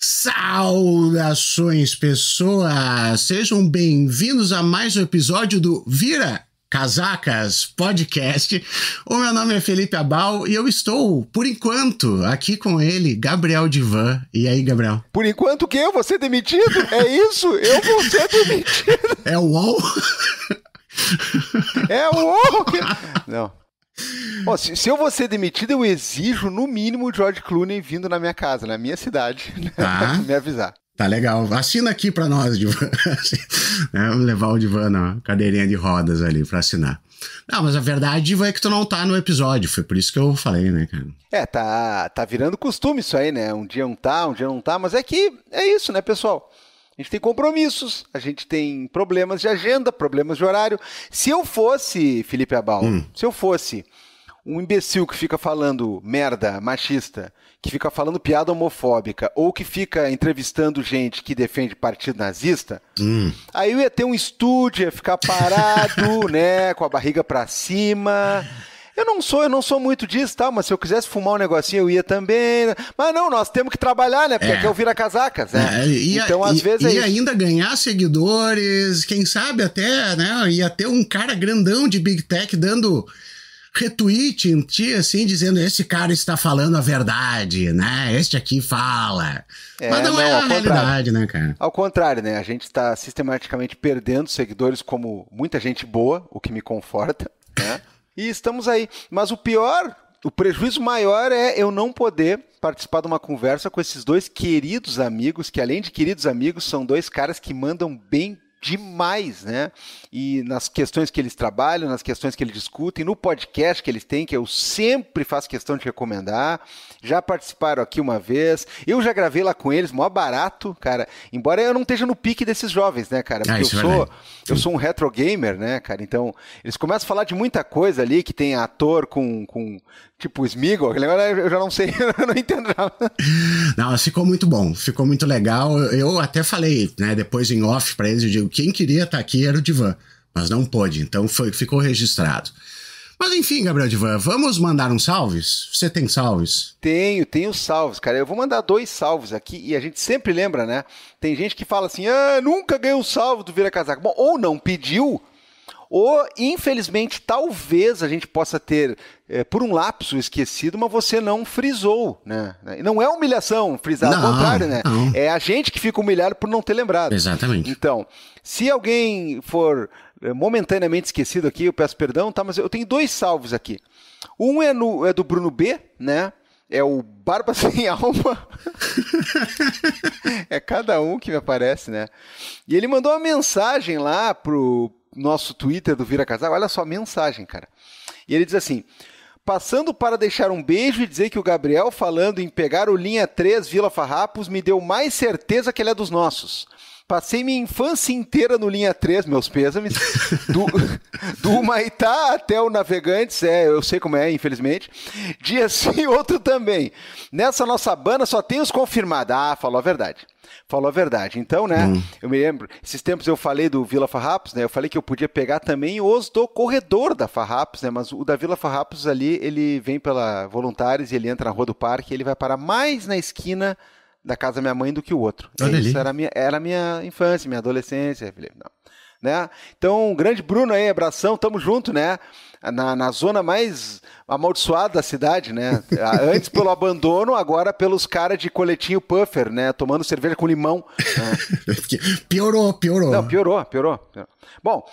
Saudações, pessoas! Sejam bem-vindos a mais um episódio do Vira Casacas Podcast. O meu nome é Felipe Abal e eu estou, por enquanto, aqui com ele, Gabriel Divan. E aí, Gabriel? Por enquanto que eu vou ser demitido? É isso? Eu vou ser demitido? É o UOL? É o UOL? Não se, se, eu vou ser demitido, eu exijo, no mínimo, o George Clooney vindo na minha casa, na minha cidade, tá. me avisar. Tá legal. Assina aqui para nós, Divan. é, levar o Divan na cadeirinha de rodas ali para assinar. Não, mas a verdade é que tu não tá no episódio, foi por isso que eu falei, né, cara? É, tá, tá virando costume isso aí, né? Um dia um tá, um dia não tá, mas é que é isso, né, pessoal? A gente tem compromissos, a gente tem problemas de agenda, problemas de horário. Se eu fosse, Felipe Abal, hum. se eu fosse um imbecil que fica falando merda, machista, que fica falando piada homofóbica, ou que fica entrevistando gente que defende partido nazista, hum. aí eu ia ter um estúdio, ia ficar parado, né, com a barriga para cima eu não sou, eu não sou muito disso, tá? Mas se eu quisesse fumar um negocinho, eu ia também. Né? Mas não, nós temos que trabalhar, né? Porque é. aqui é o vira-casacas, né? É, e, então, e, às vezes. É e isso. ainda ganhar seguidores, quem sabe até, né? Ia ter um cara grandão de Big Tech dando retweet em ti, assim, dizendo: esse cara está falando a verdade, né? Este aqui fala. É, Mas não, não é a realidade, né, cara? Ao contrário, né? A gente está sistematicamente perdendo seguidores, como muita gente boa, o que me conforta, né? E estamos aí. Mas o pior, o prejuízo maior é eu não poder participar de uma conversa com esses dois queridos amigos, que além de queridos amigos, são dois caras que mandam bem demais, né? E nas questões que eles trabalham, nas questões que eles discutem, no podcast que eles têm, que eu sempre faço questão de recomendar, já participaram aqui uma vez. Eu já gravei lá com eles, mó barato, cara. Embora eu não esteja no pique desses jovens, né, cara? Ah, Porque ah, eu, é sou, é eu sou um retro gamer, né, cara? Então, eles começam a falar de muita coisa ali, que tem ator com, com tipo, agora Eu já não sei, eu não entendo nada. Não, ficou muito bom, ficou muito legal. Eu até falei, né, depois em off pra eles, eu digo, quem queria estar tá aqui era o Divan, mas não pôde. Então, foi, ficou registrado. Mas enfim, Gabriel Divan, vamos mandar uns salves? Você tem salves? Tenho, tenho salves, cara. Eu vou mandar dois salvos aqui e a gente sempre lembra, né? Tem gente que fala assim: ah, nunca ganhou um salvo do Vira Casaca. Bom, ou não pediu, ou infelizmente talvez a gente possa ter é, por um lapso esquecido, mas você não frisou, né? Não é humilhação frisar, ao contrário, né? Não. É a gente que fica humilhado por não ter lembrado. Exatamente. Então, se alguém for é, momentaneamente esquecido aqui, eu peço perdão, tá? Mas eu tenho dois salvos aqui. Um é, no, é do Bruno B, né? É o Barba Sem Alma. é cada um que me aparece, né? E ele mandou uma mensagem lá pro nosso Twitter do Vira Casal. Olha só a mensagem, cara. E ele diz assim: passando para deixar um beijo e dizer que o Gabriel, falando em pegar o linha 3 Vila Farrapos, me deu mais certeza que ele é dos nossos. Passei minha infância inteira no Linha 3, meus pêsames. Do, do Maitá até o Navegantes, é, eu sei como é, infelizmente. Dia sim, outro também. Nessa nossa banda só tem os confirmados. Ah, falou a verdade. Falou a verdade. Então, né, hum. eu me lembro, esses tempos eu falei do Vila Farrapos, né, eu falei que eu podia pegar também os do corredor da Farrapos, né, mas o da Vila Farrapos ali, ele vem pela Voluntários e ele entra na Rua do Parque, ele vai parar mais na esquina da casa da minha mãe do que o outro. Olha Isso ali. era minha, era minha infância, minha adolescência, Felipe. Não. Né? Então, um grande Bruno aí, abração, tamo junto, né? Na, na zona mais amaldiçoada da cidade, né? Antes pelo abandono, agora pelos caras de coletinho puffer, né? Tomando cerveja com limão. Né? piorou, piorou. Não, piorou, piorou. piorou. Bom,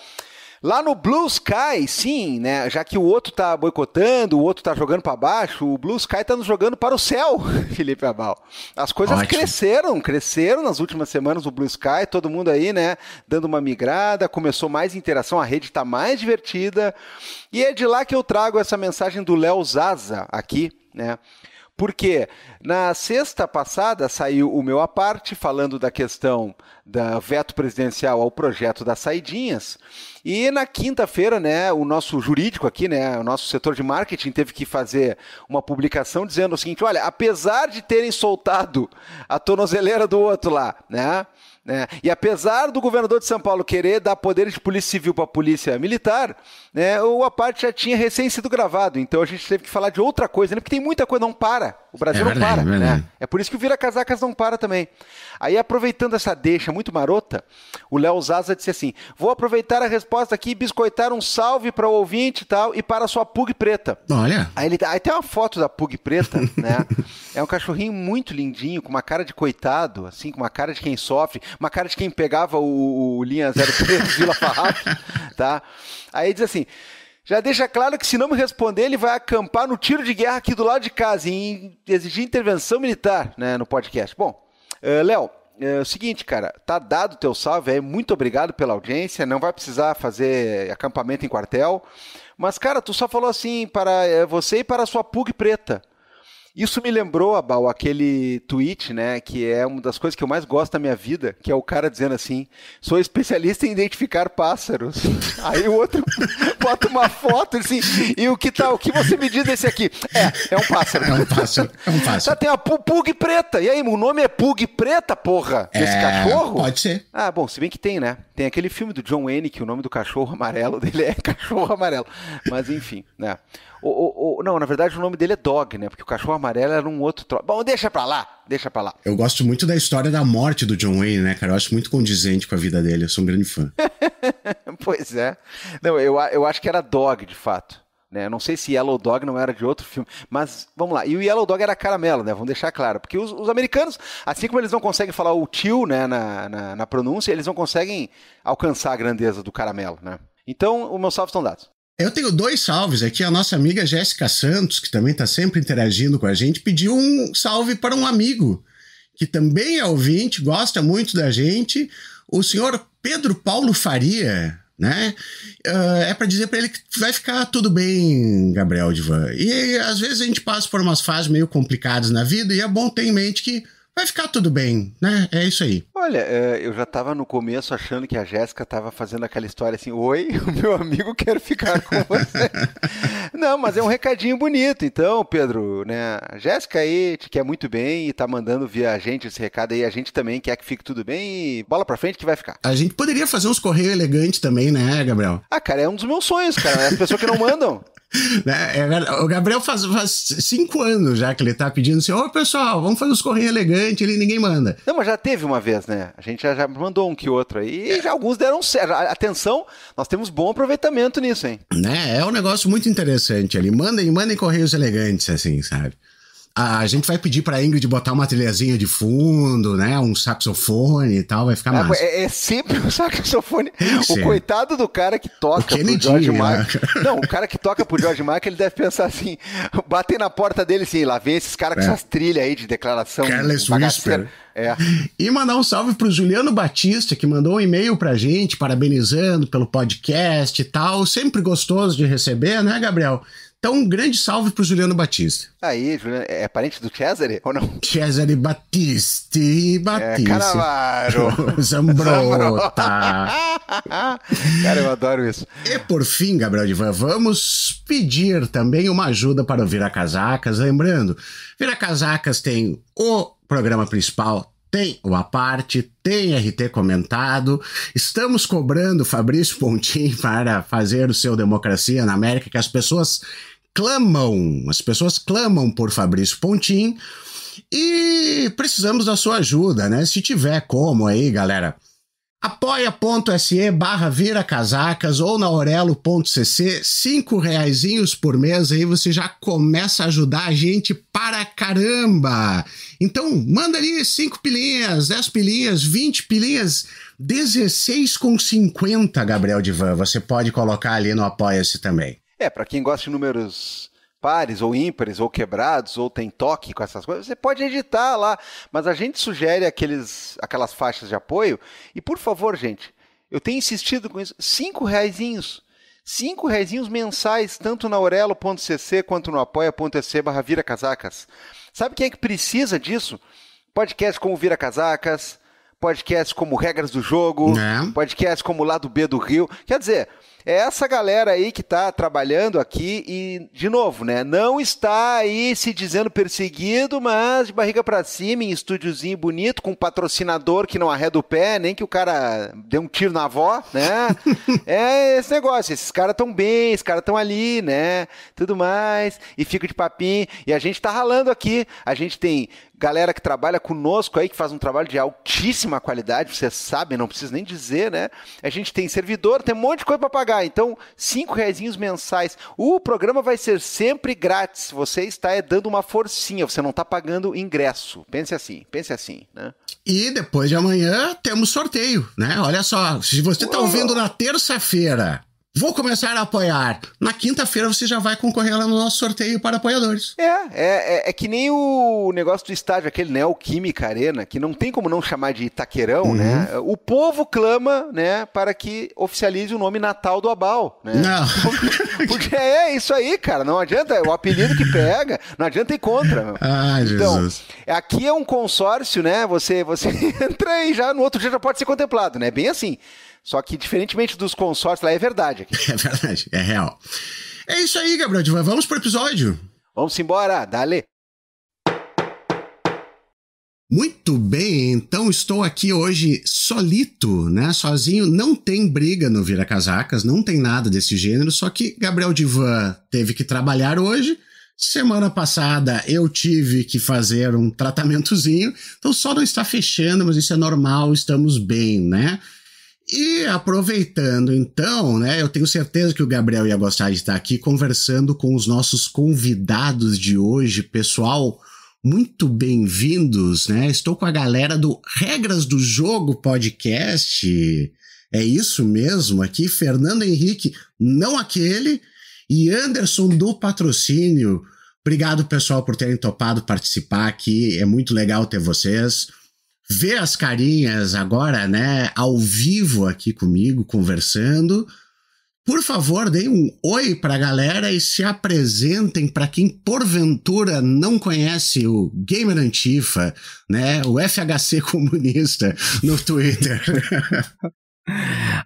Lá no Blue Sky, sim, né? Já que o outro tá boicotando, o outro tá jogando para baixo, o Blue Sky tá nos jogando para o céu, Felipe Abal. As coisas Ótimo. cresceram, cresceram nas últimas semanas o Blue Sky, todo mundo aí, né, dando uma migrada, começou mais interação, a rede tá mais divertida. E é de lá que eu trago essa mensagem do Léo Zaza aqui, né? Porque na sexta passada saiu o meu aparte falando da questão da veto presidencial ao projeto das saidinhas. E na quinta-feira, né, o nosso jurídico aqui, né, o nosso setor de marketing teve que fazer uma publicação dizendo o seguinte: olha, apesar de terem soltado a tornozeleira do outro lá, né, né? E apesar do governador de São Paulo querer dar poder de polícia civil para a polícia militar, né, o Aparte já tinha recém sido gravado, então a gente teve que falar de outra coisa, né? porque tem muita coisa, não para. O Brasil é não para. É, né? é por isso que o Vira Casacas não para também. Aí, aproveitando essa deixa muito marota, o Léo Zaza disse assim: vou aproveitar a resposta aqui e biscoitar um salve para o ouvinte e tal, e para a sua Pug preta. Olha. Aí, ele, aí tem uma foto da Pug preta, né? é um cachorrinho muito lindinho, com uma cara de coitado, assim, com uma cara de quem sofre uma cara de quem pegava o, o linha 03 Vila Farrapo, tá? Aí diz assim: já deixa claro que se não me responder, ele vai acampar no tiro de guerra aqui do lado de casa e exigir intervenção militar, né, no podcast. Bom, uh, Léo, é o seguinte, cara, tá dado teu salve aí, muito obrigado pela audiência, não vai precisar fazer acampamento em quartel, mas cara, tu só falou assim para eh, você e para a sua pug preta. Isso me lembrou, Abal, aquele tweet, né, que é uma das coisas que eu mais gosto da minha vida, que é o cara dizendo assim: sou especialista em identificar pássaros. Aí o outro bota uma foto assim, e o que tal? Tá, o que você me diz desse é aqui? É, é um pássaro. É um pássaro. É um pássaro. Tá, tem uma pug preta. E aí, o nome é pug preta, porra? É, desse é, cachorro? Pode ser. Ah, bom, se bem que tem, né? Tem aquele filme do John Wayne que o nome do cachorro amarelo dele é cachorro amarelo. Mas enfim, né? O, o, o, não, na verdade o nome dele é Dog, né? Porque o cachorro amarelo era um outro troço. Bom, deixa pra lá, deixa pra lá. Eu gosto muito da história da morte do John Wayne, né, cara? Eu acho muito condizente com a vida dele, eu sou um grande fã. pois é. Não, eu, eu acho que era Dog, de fato. Né? Não sei se Yellow Dog não era de outro filme, mas vamos lá. E o Yellow Dog era caramelo, né? Vamos deixar claro. Porque os, os americanos, assim como eles não conseguem falar o tio né, na, na, na pronúncia, eles não conseguem alcançar a grandeza do caramelo, né? Então, o meu salve estão dados. Eu tenho dois salves aqui. A nossa amiga Jéssica Santos, que também está sempre interagindo com a gente, pediu um salve para um amigo que também é ouvinte, gosta muito da gente, o senhor Pedro Paulo Faria, né? Uh, é para dizer para ele que vai ficar tudo bem, Gabriel Divan. E às vezes a gente passa por umas fases meio complicadas na vida e é bom ter em mente que vai ficar tudo bem, né? É isso aí. Olha, é, eu já tava no começo achando que a Jéssica tava fazendo aquela história assim: Oi, meu amigo, quero ficar com você. Não, mas é um recadinho bonito. Então, Pedro, né? A Jéssica aí te quer muito bem e tá mandando via a gente esse recado aí. A gente também quer que fique tudo bem e bola pra frente que vai ficar. A gente poderia fazer uns correios elegantes também, né, Gabriel? Ah, cara, é um dos meus sonhos, cara. É as pessoas que não mandam. né? É o Gabriel faz, faz, cinco anos já que ele tá pedindo assim: ô pessoal, vamos fazer os correios elegantes ele ninguém manda. Não, mas já teve uma vez, né? A gente já, já mandou um que outro aí e já alguns deram certo. Atenção, nós temos bom aproveitamento nisso, hein? Né? É um negócio muito interessante ali. Mandem, mandem correios elegantes, assim, sabe? A gente vai pedir pra Ingrid botar uma trilhazinha de fundo, né? Um saxofone e tal, vai ficar ah, é, mais. É, é, sempre um saxofone. O coitado do cara que toca pro George né? Michael. Mark. Não, o cara que toca pro George Mark, ele deve pensar assim, bater na porta dele assim, lá vem esses caras é. com essas trilhas aí de declaração. Careless Whisper. É. E mandar um salve pro Juliano Batista, que mandou um e-mail pra gente, parabenizando pelo podcast e tal. Sempre gostoso de receber, né, Gabriel? Então, um grande salve pro Juliano Batista. Aí, Juliano, é, é parente do Cesare ou não? Cesare Batiste Batista. É, Canavaro. Zambrota. Cara, eu adoro isso. E por fim, Gabriel Divan, vamos pedir também uma ajuda para o Vira Casacas. Lembrando, Vira Casacas tem o programa principal, tem o parte, tem RT comentado. Estamos cobrando Fabrício Pontim para fazer o seu Democracia na América, que as pessoas clamam, as pessoas clamam por Fabrício Pontim e precisamos da sua ajuda, né? Se tiver como aí, galera. apoia.se barra vira casacas ou na orelo.cc, cinco reaisinhos por mês, aí você já começa a ajudar a gente para caramba. Então, manda ali cinco pilinhas, 10 pilinhas, 20 pilinhas, 16 com 50, Gabriel Divan, você pode colocar ali no Apoia-se também. É, para quem gosta de números pares ou ímpares ou quebrados ou tem toque com essas coisas, você pode editar lá, mas a gente sugere aqueles, aquelas faixas de apoio e por favor, gente, eu tenho insistido com isso, cinco reaisinhos, cinco reaisinhos mensais, tanto na orelo.cc quanto no apoia.se barra vira casacas. Sabe quem é que precisa disso? Podcast como Vira Casacas, podcast como Regras do Jogo, Não. Né? podcast como Lado B do Rio. Quer dizer, é essa galera aí que está trabalhando aqui e, de novo, né, não está aí se dizendo perseguido, mas de barriga para cima, em estúdiozinho bonito, com um patrocinador que não arreda o pé, nem que o cara dê um tiro na avó, né? é esse negócio, esses caras estão bem, esses caras estão ali, né? Tudo mais, e fica de papinho, e a gente está ralando aqui, a gente tem galera que trabalha conosco aí, que faz um trabalho de altíssima qualidade, vocês sabem, não preciso nem dizer, né? A gente tem servidor, tem um monte de coisa para pagar. Então, cinco reais mensais. O programa vai ser sempre grátis. Você está é, dando uma forcinha, você não está pagando ingresso. Pense assim, pense assim, né? E depois de amanhã temos sorteio, né? Olha só, se você está ouvindo na terça-feira Vou começar a apoiar. Na quinta-feira você já vai concorrer lá no nosso sorteio para apoiadores. É, é, é, é, que nem o negócio do estádio, aquele Neoquímica né, Arena, que não tem como não chamar de Itaquerão, né? uhum. né? O povo clama, né, para que oficialize o nome Natal do Abal, né? Não. Porque, porque é isso aí, cara. Não adianta, é o apelido que pega, não adianta ir contra. Meu. Ai, então, Jesus. aqui é um consórcio, né? Você, você entra e já no outro dia já pode ser contemplado, né? Bem assim. Só que, diferentemente dos consórcios, lá é verdade. Aqui. É verdade, é real. É isso aí, Gabriel. Vamos pro episódio. Vamos embora, dale. Muito bem, então estou aqui hoje solito, né? Sozinho, não tem briga no Vira Casacas, não tem nada desse gênero, só que Gabriel Divan teve que trabalhar hoje. Semana passada eu tive que fazer um tratamentozinho, então só não está fechando, mas isso é normal, estamos bem, né? E aproveitando então, né, eu tenho certeza que o Gabriel ia gostar de estar aqui conversando com os nossos convidados de hoje, pessoal. Muito bem-vindos, né? Estou com a galera do Regras do Jogo podcast. É isso mesmo, aqui Fernando Henrique, não aquele, e Anderson do Patrocínio. Obrigado, pessoal, por terem topado participar aqui. É muito legal ter vocês ver as carinhas agora, né, ao vivo aqui comigo, conversando. Por favor, deem um oi para a galera e se apresentem para quem porventura não conhece o Gamer Antifa, né? O FHC comunista no Twitter.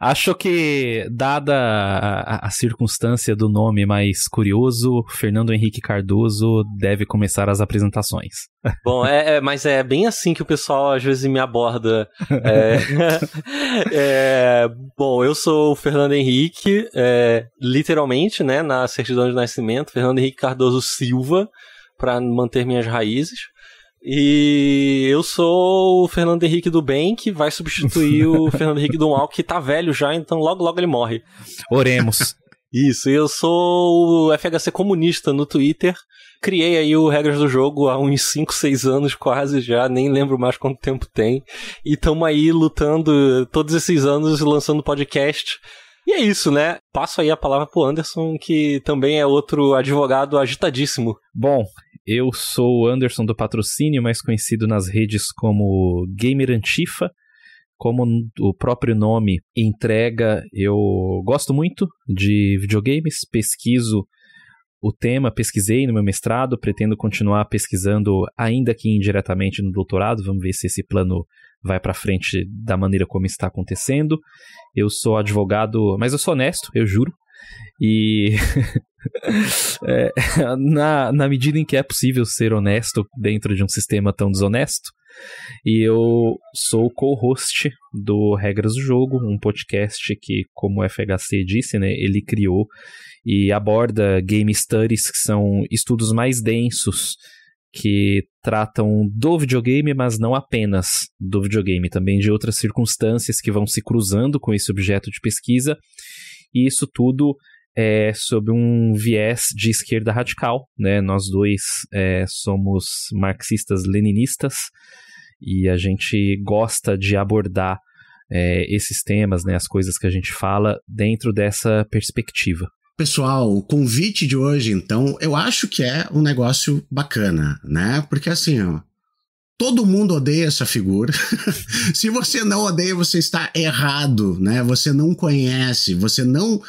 Acho que, dada a, a, circunstância do nome mais curioso, Fernando Henrique Cardoso deve começar as apresentações. Bom, é, é mas é bem assim que o pessoal às vezes me aborda. É, é, bom, eu sou o Fernando Henrique, é, literalmente, né, na certidão de nascimento, Fernando Henrique Cardoso Silva, para manter minhas raízes. E eu sou o Fernando Henrique do Bem, que vai substituir o Fernando Henrique do Mal, que tá velho já, então logo logo ele morre. Oremos. Isso, e eu sou o FHC comunista no Twitter. Criei aí o Regras do Jogo há uns 5, 6 anos quase já, nem lembro mais quanto tempo tem. E estamos aí lutando todos esses anos lançando podcast. E é isso, né? Passo aí a palavra pro Anderson, que também é outro advogado agitadíssimo. Bom, eu sou o Anderson do Patrocínio, mais conhecido nas redes como Gamer Antifa. Como o próprio nome entrega, eu gosto muito de videogames, pesquiso o tema, pesquisei no meu mestrado, pretendo continuar pesquisando, ainda que indiretamente no doutorado. Vamos ver se esse plano vai para frente da maneira como está acontecendo. Eu sou advogado, mas eu sou honesto, eu juro. E é, na, na medida em que é possível ser honesto dentro de um sistema tão desonesto. E eu sou co-host do Regras do Jogo, um podcast que, como o FHC disse, né, ele criou e aborda game studies, que são estudos mais densos que tratam do videogame, mas não apenas do videogame, também de outras circunstâncias que vão se cruzando com esse objeto de pesquisa. E isso tudo é, sob um viés de esquerda radical, né? Nós dois é, somos marxistas-leninistas e a gente gosta de abordar é, esses temas, né, as coisas que a gente fala, dentro dessa perspectiva. Pessoal, o convite de hoje, então, eu acho que é um negócio bacana, né? Porque assim, ó, Todo mundo odeia essa figura. Se você não odeia, você está errado, né? Você não conhece, você não.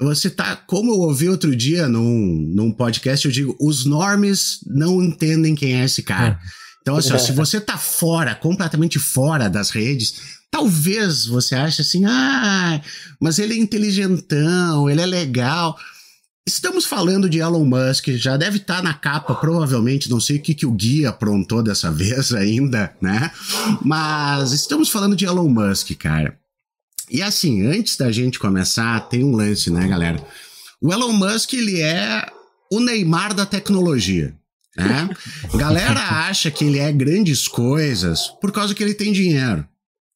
Você tá. Como eu ouvi outro dia num, num podcast, eu digo: os normes não entendem quem é esse cara. É. Então, assim, ó, se você tá fora, completamente fora das redes, talvez você ache assim, ah, mas ele é inteligentão, ele é legal. Estamos falando de Elon Musk, já deve estar tá na capa, provavelmente, não sei o que, que o guia aprontou dessa vez ainda, né? Mas estamos falando de Elon Musk, cara. E assim, antes da gente começar, tem um lance, né, galera? O Elon Musk, ele é o Neymar da tecnologia. Né? Galera acha que ele é grandes coisas por causa que ele tem dinheiro.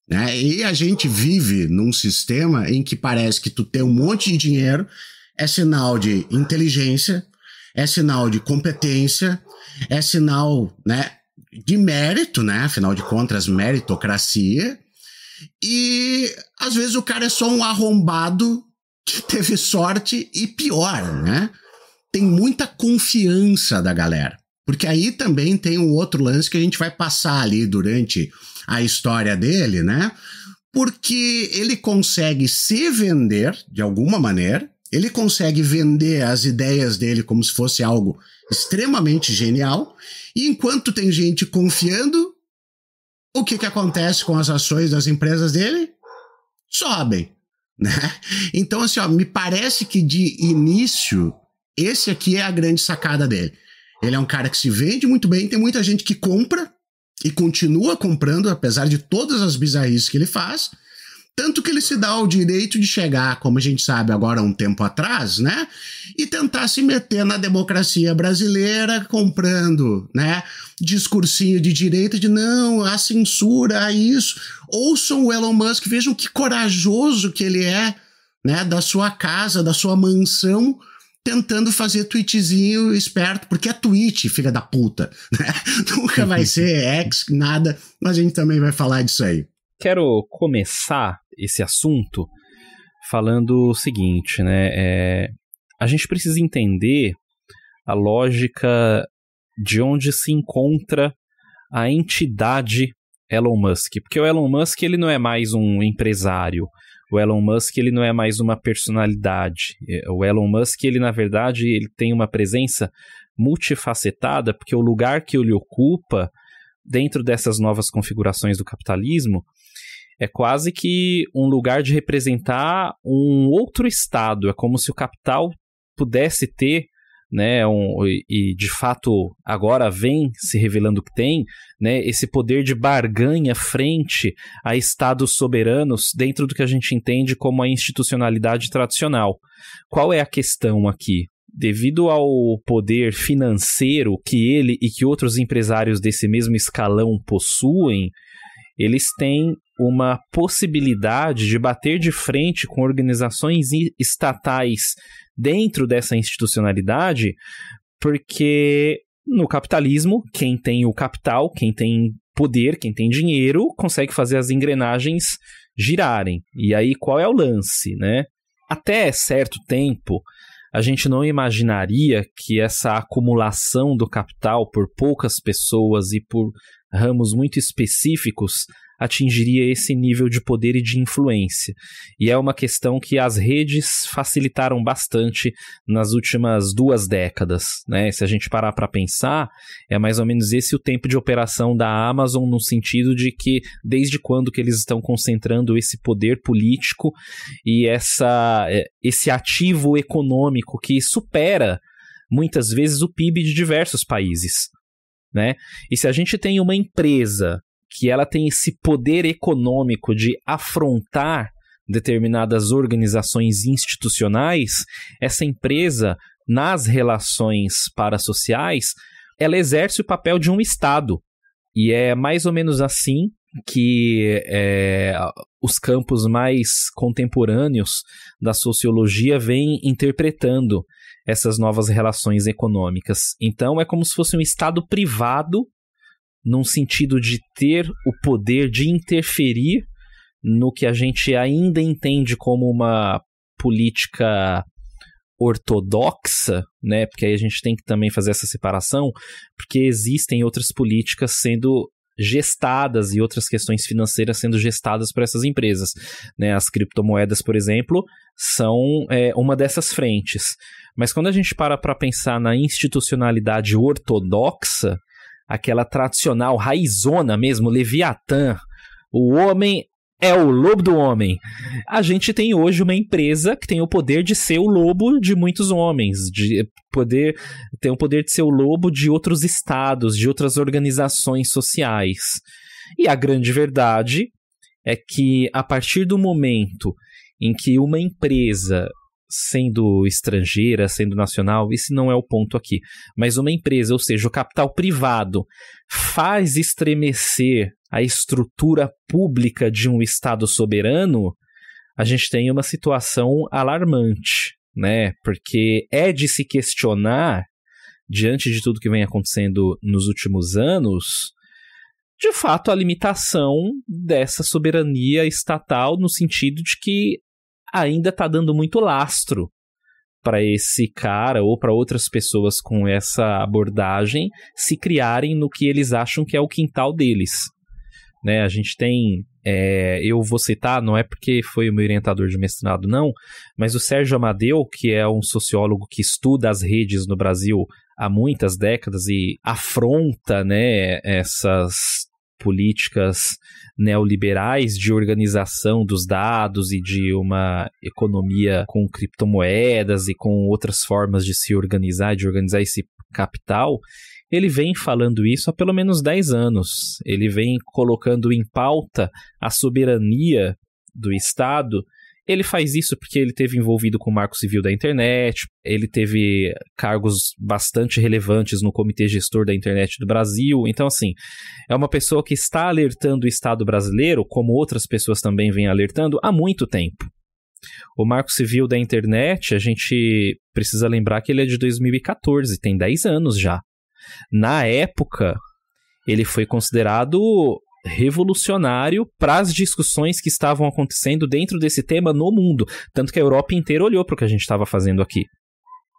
Né? E a gente vive num sistema em que parece que tu tem um monte de dinheiro é sinal de inteligência, é sinal de competência, é sinal, né, de mérito, né? Afinal de contas, meritocracia. E às vezes o cara é só um arrombado que teve sorte e pior, né? Tem muita confiança da galera. Porque aí também tem um outro lance que a gente vai passar ali durante a história dele, né? Porque ele consegue se vender de alguma maneira, ele consegue vender as ideias dele como se fosse algo extremamente genial, e enquanto tem gente confiando, o que, que acontece com as ações das empresas dele? Sobem. Né? Então, assim, ó, me parece que de início, esse aqui é a grande sacada dele. Ele é um cara que se vende muito bem, tem muita gente que compra e continua comprando, apesar de todas as bizarrices que ele faz. Tanto que ele se dá ao direito de chegar, como a gente sabe agora há um tempo atrás, né? E tentar se meter na democracia brasileira, comprando, né? Discursinho de direita de não, há censura, há isso. Ouçam o Elon Musk, vejam que corajoso que ele é, né? Da sua casa, da sua mansão, tentando fazer tweetzinho esperto, porque é tweet, filha da puta. Né? Nunca vai ser ex, nada, mas a gente também vai falar disso aí. Quero começar esse assunto falando o seguinte, né? É, a gente precisa entender a lógica de onde se encontra a entidade Elon Musk, porque o Elon Musk ele não é mais um empresário, o Elon Musk ele não é mais uma personalidade, é, o Elon Musk ele na verdade ele tem uma presença multifacetada, porque o lugar que ele ocupa dentro dessas novas configurações do capitalismo é quase que um lugar de representar um outro estado. É como se o capital pudesse ter né, um, e de fato agora vem se revelando que tem, né, esse poder de barganha frente a estados soberanos dentro do que a gente entende como a institucionalidade tradicional. Qual é a questão aqui? Devido ao poder financeiro que ele e que outros empresários desse mesmo escalão possuem, eles têm uma possibilidade de bater de frente com organizações estatais dentro dessa institucionalidade, porque no capitalismo, quem tem o capital, quem tem poder, quem tem dinheiro, consegue fazer as engrenagens girarem. E aí qual é o lance, né? Até certo tempo, a gente não imaginaria que essa acumulação do capital por poucas pessoas e por ramos muito específicos atingiria esse nível de poder e de influência. E é uma questão que as redes facilitaram bastante nas últimas duas décadas. Né? Se a gente parar para pensar, é mais ou menos esse o tempo de operação da Amazon, no sentido de que desde quando que eles estão concentrando esse poder político e essa, é, esse ativo econômico que supera muitas vezes o PIB de diversos países. Né? E se a gente tem uma empresa que ela tem esse poder econômico de afrontar determinadas organizações institucionais, essa empresa, nas relações parasociais, ela exerce o papel de um Estado. E é mais ou menos assim que é, os campos mais contemporâneos da sociologia vêm interpretando essas novas relações econômicas. Então, é como se fosse um Estado privado num sentido de ter o poder de interferir no que a gente ainda entende como uma política ortodoxa, né? Porque aí a gente tem que também fazer essa separação, porque existem outras políticas sendo gestadas e outras questões financeiras sendo gestadas por essas empresas. Né? As criptomoedas, por exemplo, são é, uma dessas frentes. Mas quando a gente para para pensar na institucionalidade ortodoxa, aquela tradicional raizona mesmo, Leviatã. O homem é o lobo do homem. A gente tem hoje uma empresa que tem o poder de ser o lobo de muitos homens, de poder tem o poder de ser o lobo de outros estados, de outras organizações sociais. E a grande verdade é que a partir do momento em que uma empresa sendo estrangeira, sendo nacional, esse não é o ponto aqui. Mas uma empresa, ou seja, o capital privado, faz estremecer a estrutura pública de um Estado soberano, a gente tem uma situação alarmante, né? Porque é de se questionar, diante de tudo que vem acontecendo nos últimos anos, de fato a limitação dessa soberania estatal no sentido de que ainda tá dando muito lastro para esse cara ou para outras pessoas com essa abordagem se criarem no que eles acham que é o quintal deles. Né? A gente tem. É, eu vou citar, não é porque foi o meu orientador de mestrado, não, mas o Sérgio Amadeu, que é um sociólogo que estuda as redes no Brasil há muitas décadas e afronta né, essas políticas neoliberais de organização dos dados e de uma economia com criptomoedas e com outras formas de se organizar, de organizar esse capital, ele vem falando isso há pelo menos 10 anos. Ele vem colocando em pauta a soberania do Estado ele faz isso porque ele teve envolvido com o Marco Civil da Internet, ele teve cargos bastante relevantes no Comitê Gestor da Internet do Brasil. Então, assim, é uma pessoa que está alertando o Estado brasileiro, como outras pessoas também vêm alertando, há muito tempo. O Marco Civil da Internet, a gente precisa lembrar que ele é de 2014, tem 10 anos já. Na época, ele foi considerado revolucionário para as discussões que estavam acontecendo dentro desse tema no mundo. Tanto que a Europa inteira olhou para o que a gente estava fazendo aqui.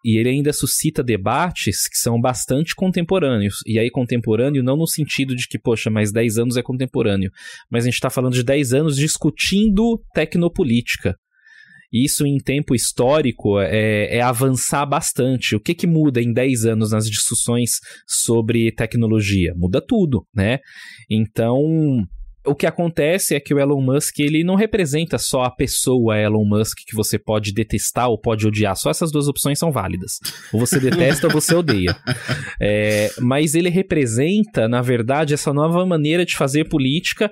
E ele ainda suscita debates que são bastante contemporâneos. E aí, contemporâneo não no sentido de que, poxa, mais 10 anos é contemporâneo. Mas a gente está falando de 10 anos discutindo tecnopolítica. Isso em tempo histórico é, é avançar bastante. O que, que muda em 10 anos nas discussões sobre tecnologia? Muda tudo, né? Então, o que acontece é que o Elon Musk ele não representa só a pessoa Elon Musk que você pode detestar ou pode odiar. Só essas duas opções são válidas. Ou você detesta ou você odeia. É, mas ele representa, na verdade, essa nova maneira de fazer política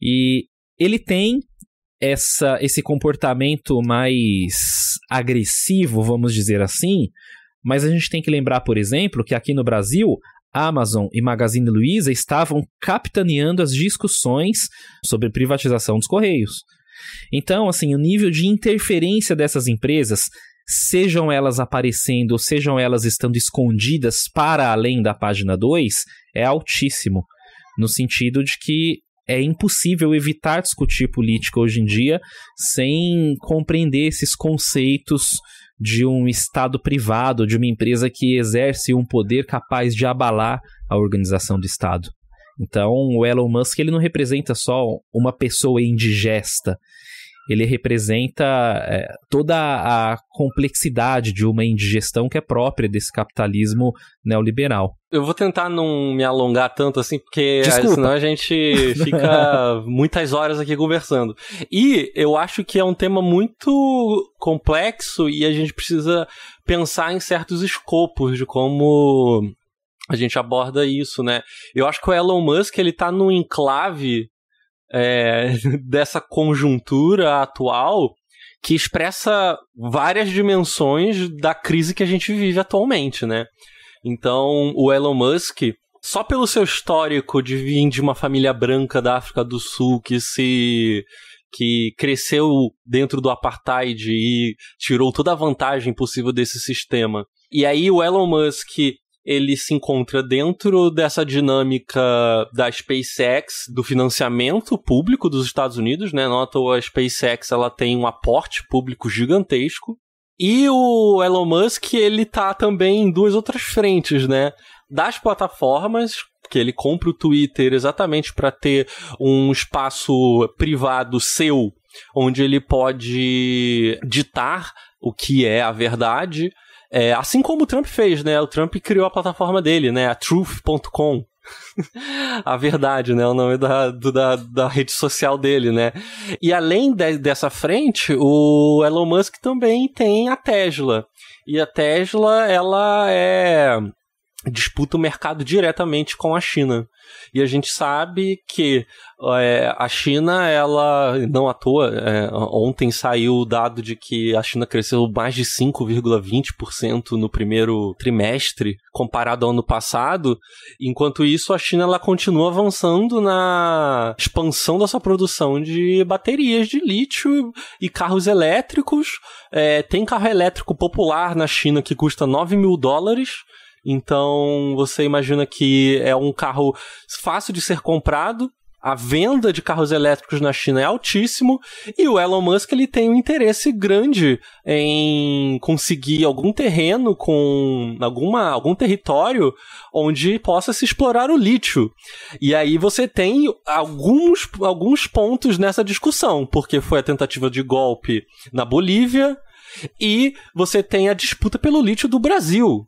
e ele tem essa, esse comportamento mais agressivo, vamos dizer assim. Mas a gente tem que lembrar, por exemplo, que aqui no Brasil Amazon e Magazine Luiza estavam capitaneando as discussões sobre privatização dos Correios. Então, assim, o nível de interferência dessas empresas, sejam elas aparecendo, sejam elas estando escondidas para além da página 2, é altíssimo. No sentido de que é impossível evitar discutir política hoje em dia sem compreender esses conceitos de um Estado privado, de uma empresa que exerce um poder capaz de abalar a organização do Estado. Então, o Elon Musk ele não representa só uma pessoa indigesta ele representa é, toda a complexidade de uma indigestão que é própria desse capitalismo neoliberal. Eu vou tentar não me alongar tanto assim, porque é, Desculpa. senão a gente fica muitas horas aqui conversando. E eu acho que é um tema muito complexo e a gente precisa pensar em certos escopos de como a gente aborda isso, né? Eu acho que o Elon Musk, ele tá num enclave é, dessa conjuntura atual que expressa várias dimensões da crise que a gente vive atualmente, né? Então, o Elon Musk, só pelo seu histórico de vir de uma família branca da África do Sul que se que cresceu dentro do apartheid e tirou toda a vantagem possível desse sistema. E aí o Elon Musk ele se encontra dentro dessa dinâmica da SpaceX, do financiamento público dos Estados Unidos, né? Nota a SpaceX, ela tem um aporte público gigantesco. E o Elon Musk, ele tá também em duas outras frentes, né? Das plataformas, que ele compra o Twitter exatamente para ter um espaço privado seu, onde ele pode ditar o que é a verdade, é, assim como o Trump fez, né? O Trump criou a plataforma dele, né? A truth.com. a verdade, né? O nome da, do, da, da rede social dele, né? E além de, dessa frente, o Elon Musk também tem a Tesla. E a Tesla, ela é disputa o mercado diretamente com a China. E a gente sabe que é, a China, ela não à toa, é, ontem saiu o dado de que a China cresceu mais de 5,20% no primeiro trimestre, comparado ao ano passado. Enquanto isso, a China ela continua avançando na expansão da sua produção de baterias de lítio e carros elétricos. É, tem carro elétrico popular na China que custa 9 mil dólares então você imagina que é um carro fácil de ser comprado, a venda de carros elétricos na China é altíssimo e o Elon Musk ele tem um interesse grande em conseguir algum terreno com alguma, algum território onde possa se explorar o lítio. E aí você tem alguns, alguns pontos nessa discussão, porque foi a tentativa de golpe na Bolívia, e você tem a disputa pelo lítio do Brasil,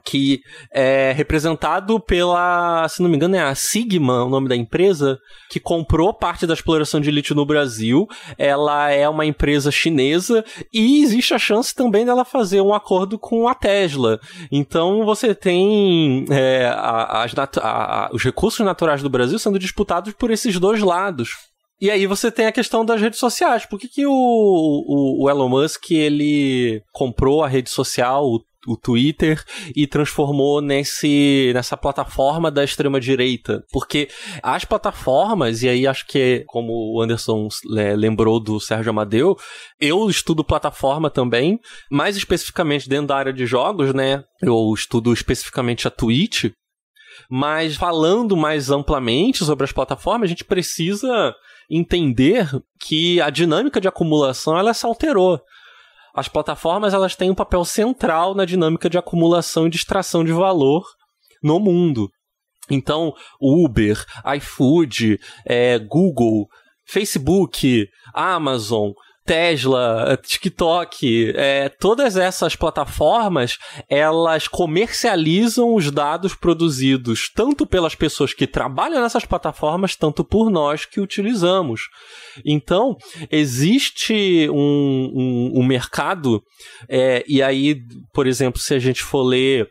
que é representado pela, se não me engano, é a Sigma, o nome da empresa, que comprou parte da exploração de lítio no Brasil. Ela é uma empresa chinesa e existe a chance também dela fazer um acordo com a Tesla. Então você tem é, a, os recursos naturais do Brasil sendo disputados por esses dois lados. E aí você tem a questão das redes sociais. Por que, que o, o, o Elon Musk ele comprou a rede social, o o Twitter e transformou nesse, nessa plataforma da extrema-direita. Porque as plataformas, e aí acho que, é como o Anderson é, lembrou do Sérgio Amadeu, eu estudo plataforma também, mais especificamente dentro da área de jogos, né? Eu estudo especificamente a Twitch. Mas falando mais amplamente sobre as plataformas, a gente precisa entender que a dinâmica de acumulação ela se alterou as plataformas elas têm um papel central na dinâmica de acumulação e de extração de valor no mundo. Então, Uber, iFood, é, Google, Facebook, Amazon, Tesla, TikTok, é, todas essas plataformas, elas comercializam os dados produzidos tanto pelas pessoas que trabalham nessas plataformas, tanto por nós que utilizamos. Então, existe um, um, um mercado, é, e aí, por exemplo, se a gente for ler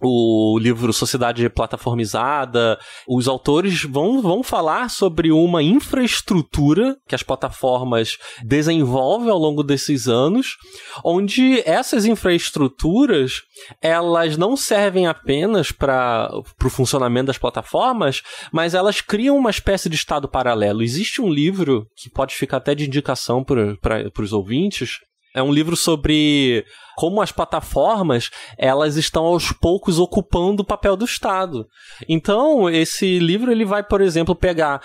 o livro Sociedade Plataformizada, os autores vão, vão falar sobre uma infraestrutura que as plataformas desenvolvem ao longo desses anos, onde essas infraestruturas elas não servem apenas para o funcionamento das plataformas, mas elas criam uma espécie de estado paralelo. Existe um livro que pode ficar até de indicação para os ouvintes, é um livro sobre como as plataformas elas estão aos poucos ocupando o papel do Estado. Então, esse livro ele vai, por exemplo, pegar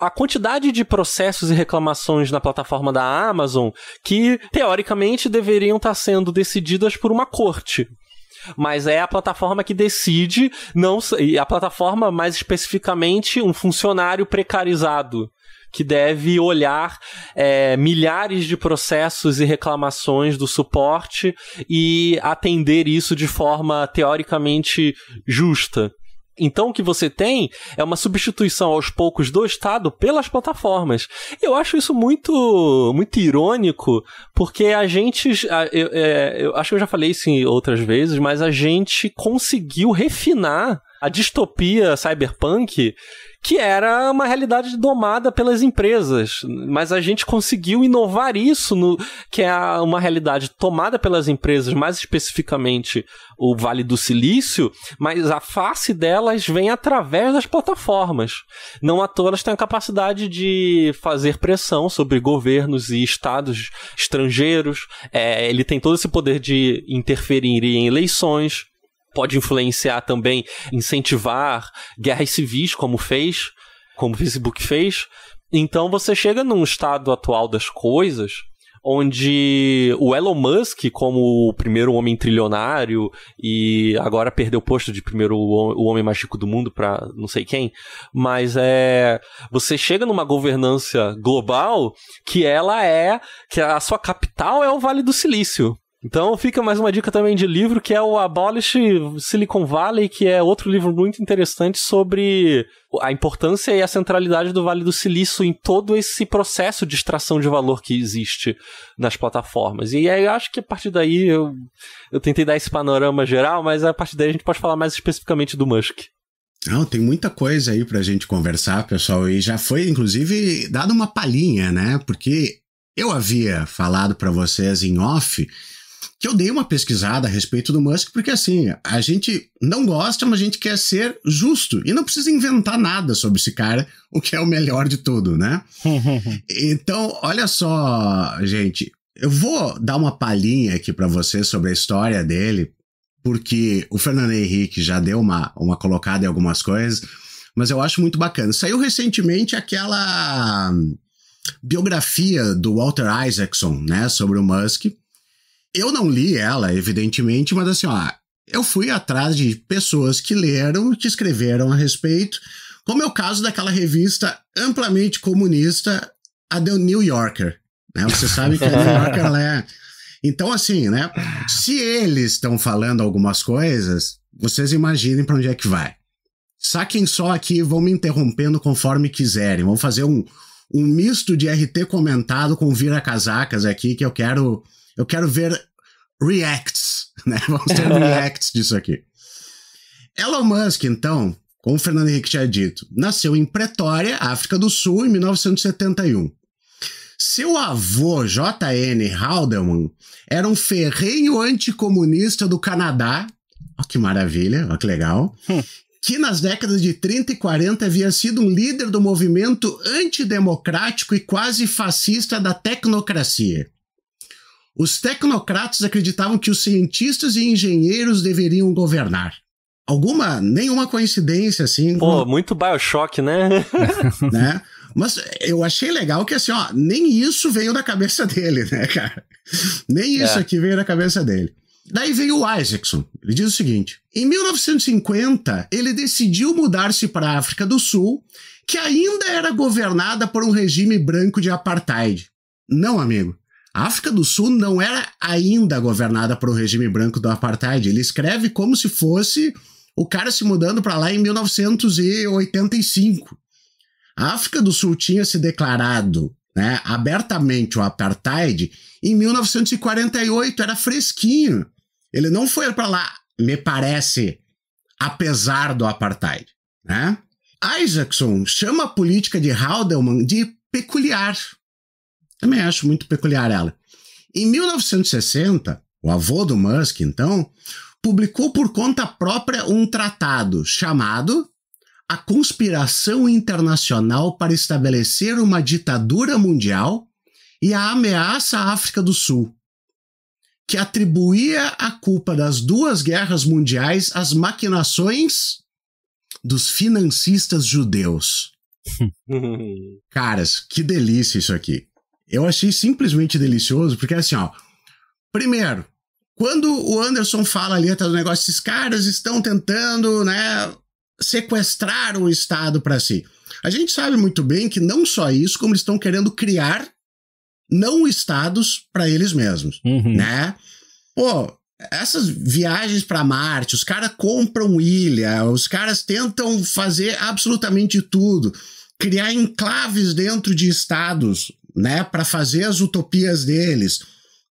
a quantidade de processos e reclamações na plataforma da Amazon que teoricamente deveriam estar sendo decididas por uma corte, mas é a plataforma que decide, não e a plataforma mais especificamente um funcionário precarizado que deve olhar é, milhares de processos e reclamações do suporte e atender isso de forma teoricamente justa. Então o que você tem é uma substituição aos poucos do Estado pelas plataformas. Eu acho isso muito muito irônico, porque a gente. Eu, eu, é, eu acho que eu já falei isso outras vezes, mas a gente conseguiu refinar a distopia cyberpunk que era uma realidade domada pelas empresas. Mas a gente conseguiu inovar isso, no, que é uma realidade tomada pelas empresas, mais especificamente o Vale do Silício, mas a face delas vem através das plataformas. Não à toa elas têm a capacidade de fazer pressão sobre governos e estados estrangeiros, é, ele tem todo esse poder de interferir em eleições pode influenciar também, incentivar guerras civis, como fez, como o Facebook fez. Então você chega num estado atual das coisas onde o Elon Musk, como o primeiro homem trilionário e agora perdeu o posto de primeiro o homem mais rico do mundo para não sei quem, mas é você chega numa governança global que ela é que a sua capital é o Vale do Silício. Então fica mais uma dica também de livro que é o Abolish Silicon Valley, que é outro livro muito interessante sobre a importância e a centralidade do Vale do Silício em todo esse processo de extração de valor que existe nas plataformas. E aí eu acho que a partir daí eu, eu tentei dar esse panorama geral, mas a partir daí a gente pode falar mais especificamente do Musk. Não, tem muita coisa aí pra gente conversar, pessoal, e já foi inclusive dada uma palhinha, né? Porque eu havia falado para vocês em off que eu dei uma pesquisada a respeito do Musk, porque assim, a gente não gosta, mas a gente quer ser justo. E não precisa inventar nada sobre esse cara, o que é o melhor de tudo, né? então, olha só, gente. Eu vou dar uma palhinha aqui para você sobre a história dele, porque o Fernando Henrique já deu uma, uma colocada em algumas coisas, mas eu acho muito bacana. Saiu recentemente aquela biografia do Walter Isaacson, né, sobre o Musk. Eu não li ela, evidentemente, mas assim, ó, eu fui atrás de pessoas que leram, que escreveram a respeito, como é o caso daquela revista amplamente comunista, a The New Yorker. Né? Você sabe que a New Yorker ela é. Então, assim, né? Se eles estão falando algumas coisas, vocês imaginem para onde é que vai. Saquem só aqui, vão me interrompendo conforme quiserem. Vão fazer um, um misto de RT comentado com vira-casacas aqui, que eu quero eu quero ver reacts, né? Vamos ter reacts disso aqui. Elon Musk, então, como o Fernando Henrique tinha dito, nasceu em Pretória, África do Sul, em 1971. Seu avô, J.N. Haldeman, era um ferrenho anticomunista do Canadá. Olha que maravilha, olha que legal. Hum. que nas décadas de 30 e 40 havia sido um líder do movimento antidemocrático e quase fascista da tecnocracia. Os tecnocratas acreditavam que os cientistas e engenheiros deveriam governar. Alguma, nenhuma coincidência, assim. Pô, muito Bioshock, né? né? Mas eu achei legal que, assim, ó, nem isso veio da cabeça dele, né, cara? Nem é. isso é. aqui veio da cabeça dele. Daí veio o Isaacson. Ele diz o seguinte: em 1950, ele decidiu mudar-se para a África do Sul, que ainda era governada por um regime branco de apartheid. Não, amigo. A África do Sul não era ainda governada por um regime branco do apartheid. Ele escreve como se fosse o cara se mudando para lá em 1985. A África do Sul tinha se declarado né, abertamente o apartheid em 1948, era fresquinho. Ele não foi para lá, me parece, apesar do apartheid. Né? Isaacson chama a política de Haldeman de peculiar. Também acho muito peculiar ela. Em 1960, o avô do Musk, então, publicou por conta própria um tratado chamado A Conspiração Internacional para Estabelecer uma Ditadura Mundial e a Ameaça à África do Sul, que atribuía a culpa das duas guerras mundiais às maquinações dos financistas judeus. Caras, que delícia isso aqui. Eu achei simplesmente delicioso, porque assim, ó. Primeiro, quando o Anderson fala ali atrás do negócio, esses caras estão tentando, né, sequestrar o Estado para si. A gente sabe muito bem que não só isso, como eles estão querendo criar não estados para eles mesmos, uhum. né? Pô, essas viagens para Marte, os caras compram ilha, os caras tentam fazer absolutamente tudo, criar enclaves dentro de estados né, para fazer as utopias deles.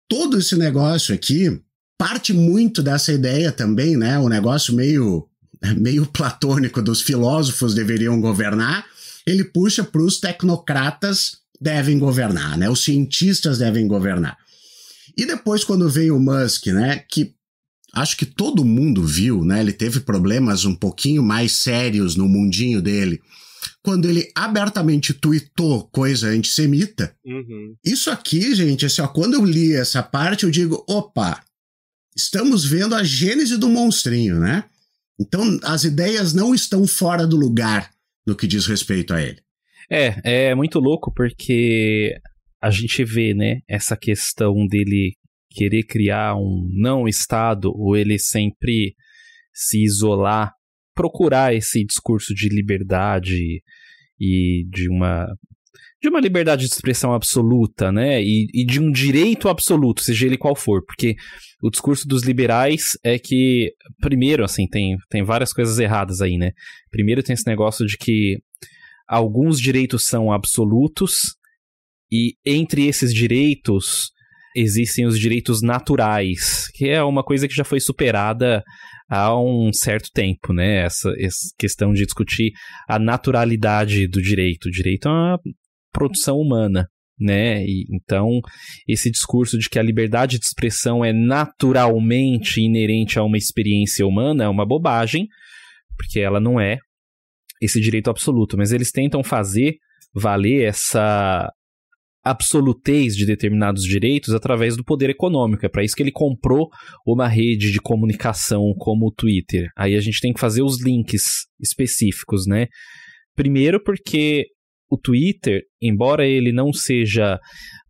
Todo esse negócio aqui parte muito dessa ideia também, né, o negócio meio meio platônico dos filósofos deveriam governar, ele puxa para os tecnocratas devem governar, né? Os cientistas devem governar. E depois quando veio o Musk, né, que acho que todo mundo viu, né? Ele teve problemas um pouquinho mais sérios no mundinho dele quando ele abertamente tweetou coisa antissemita. Uhum. Isso aqui, gente, assim, ó, quando eu li essa parte, eu digo, opa, estamos vendo a gênese do monstrinho, né? Então, as ideias não estão fora do lugar no que diz respeito a ele. É, é muito louco porque a gente vê, né, essa questão dele querer criar um não Estado, ou ele sempre se isolar procurar esse discurso de liberdade e de uma de uma liberdade de expressão absoluta, né? E, e, de um direito absoluto, seja ele qual for, porque o discurso dos liberais é que, primeiro, assim, tem, tem várias coisas erradas aí, né? Primeiro, tem esse negócio de que alguns direitos são absolutos e entre esses direitos existem os direitos naturais, que é uma coisa que já foi superada há um certo tempo, né? Essa, essa questão de discutir a naturalidade do direito. O direito é uma produção humana, né? E, então, esse discurso de que a liberdade de expressão é naturalmente inerente a uma experiência humana é uma bobagem, porque ela não é esse direito absoluto, mas eles tentam fazer valer essa absolutez de determinados direitos através do poder econômico. É para isso que ele comprou uma rede de comunicação como o Twitter. Aí a gente tem que fazer os links específicos, né? Primeiro porque o Twitter, embora ele não seja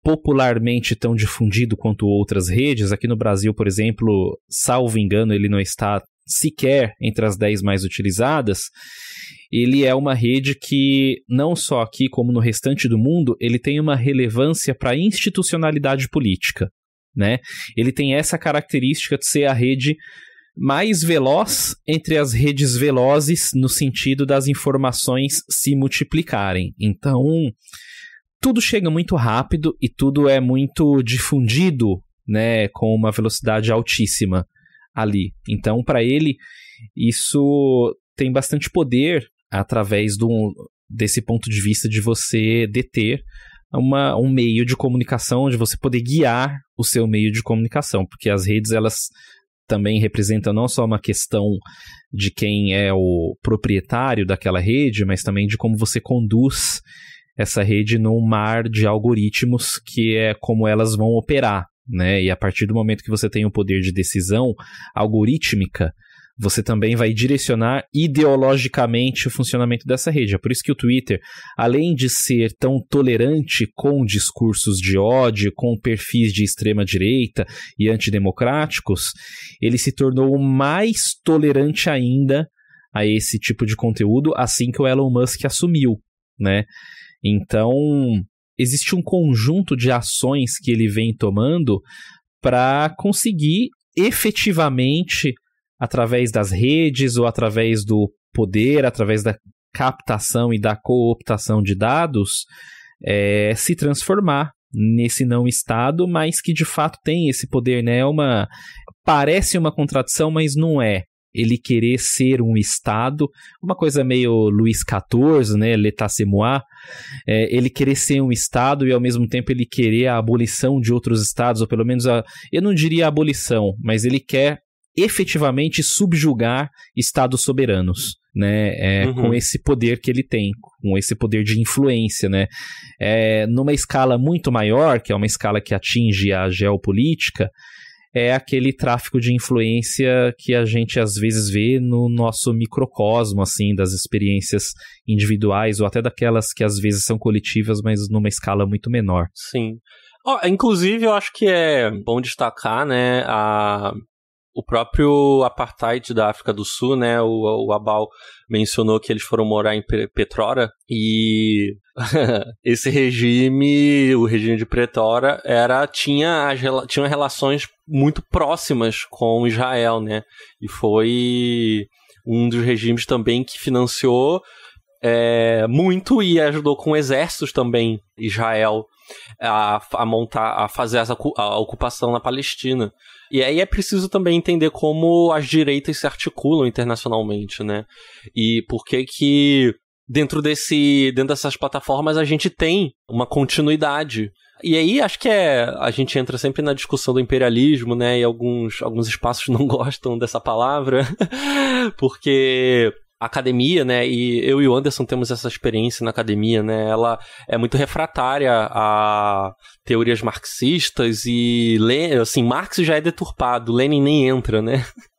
popularmente tão difundido quanto outras redes, aqui no Brasil, por exemplo, salvo engano, ele não está sequer entre as 10 mais utilizadas, ele é uma rede que, não só aqui como no restante do mundo, ele tem uma relevância para a institucionalidade política. Né? Ele tem essa característica de ser a rede mais veloz entre as redes velozes no sentido das informações se multiplicarem. Então, tudo chega muito rápido e tudo é muito difundido, né, com uma velocidade altíssima ali. Então, para ele, isso tem bastante poder através do, desse ponto de vista de você deter uma, um meio de comunicação, de você poder guiar o seu meio de comunicação, porque as redes elas também representam não só uma questão de quem é o proprietário daquela rede, mas também de como você conduz essa rede num mar de algoritmos que é como elas vão operar né? E a partir do momento que você tem o um poder de decisão algorítmica, você também vai direcionar ideologicamente o funcionamento dessa rede. É por isso que o Twitter, além de ser tão tolerante com discursos de ódio, com perfis de extrema direita e antidemocráticos, ele se tornou mais tolerante ainda a esse tipo de conteúdo assim que o Elon Musk assumiu, né? Então, existe um conjunto de ações que ele vem tomando para conseguir efetivamente, através das redes ou através do poder, através da captação e da cooptação de dados, é, se transformar nesse não Estado, mas que de fato tem esse poder, né? É uma parece uma contradição, mas não é ele querer ser um Estado, uma coisa meio Luiz XIV, né, l'état c'est moi, é, ele querer ser um Estado e ao mesmo tempo ele querer a abolição de outros Estados, ou pelo menos a, eu não diria a abolição, mas ele quer efetivamente subjugar Estados soberanos. Né, é, uhum. com esse poder que ele tem, com esse poder de influência, né, é, numa escala muito maior, que é uma escala que atinge a geopolítica, é aquele tráfico de influência que a gente às vezes vê no nosso microcosmo, assim, das experiências individuais ou até daquelas que às vezes são coletivas, mas numa escala muito menor. Sim. Oh, inclusive, eu acho que é bom destacar, né, a o próprio apartheid da África do Sul, né? O, o Abal mencionou que eles foram morar em Petrora e esse regime, o regime de Petrora, era tinha as, tinha relações muito próximas com Israel, né? E foi um dos regimes também que financiou é, muito e ajudou com exércitos também Israel a, a montar, a fazer essa, a ocupação na Palestina. E aí é preciso também entender como as direitas se articulam internacionalmente, né? E por que que dentro desse dentro dessas plataformas a gente tem uma continuidade. E aí acho que é a gente entra sempre na discussão do imperialismo, né? E alguns alguns espaços não gostam dessa palavra, porque academia, né? E eu e o Anderson temos essa experiência na academia, né? Ela é muito refratária a teorias marxistas e assim, Marx já é deturpado, Lenin nem entra, né?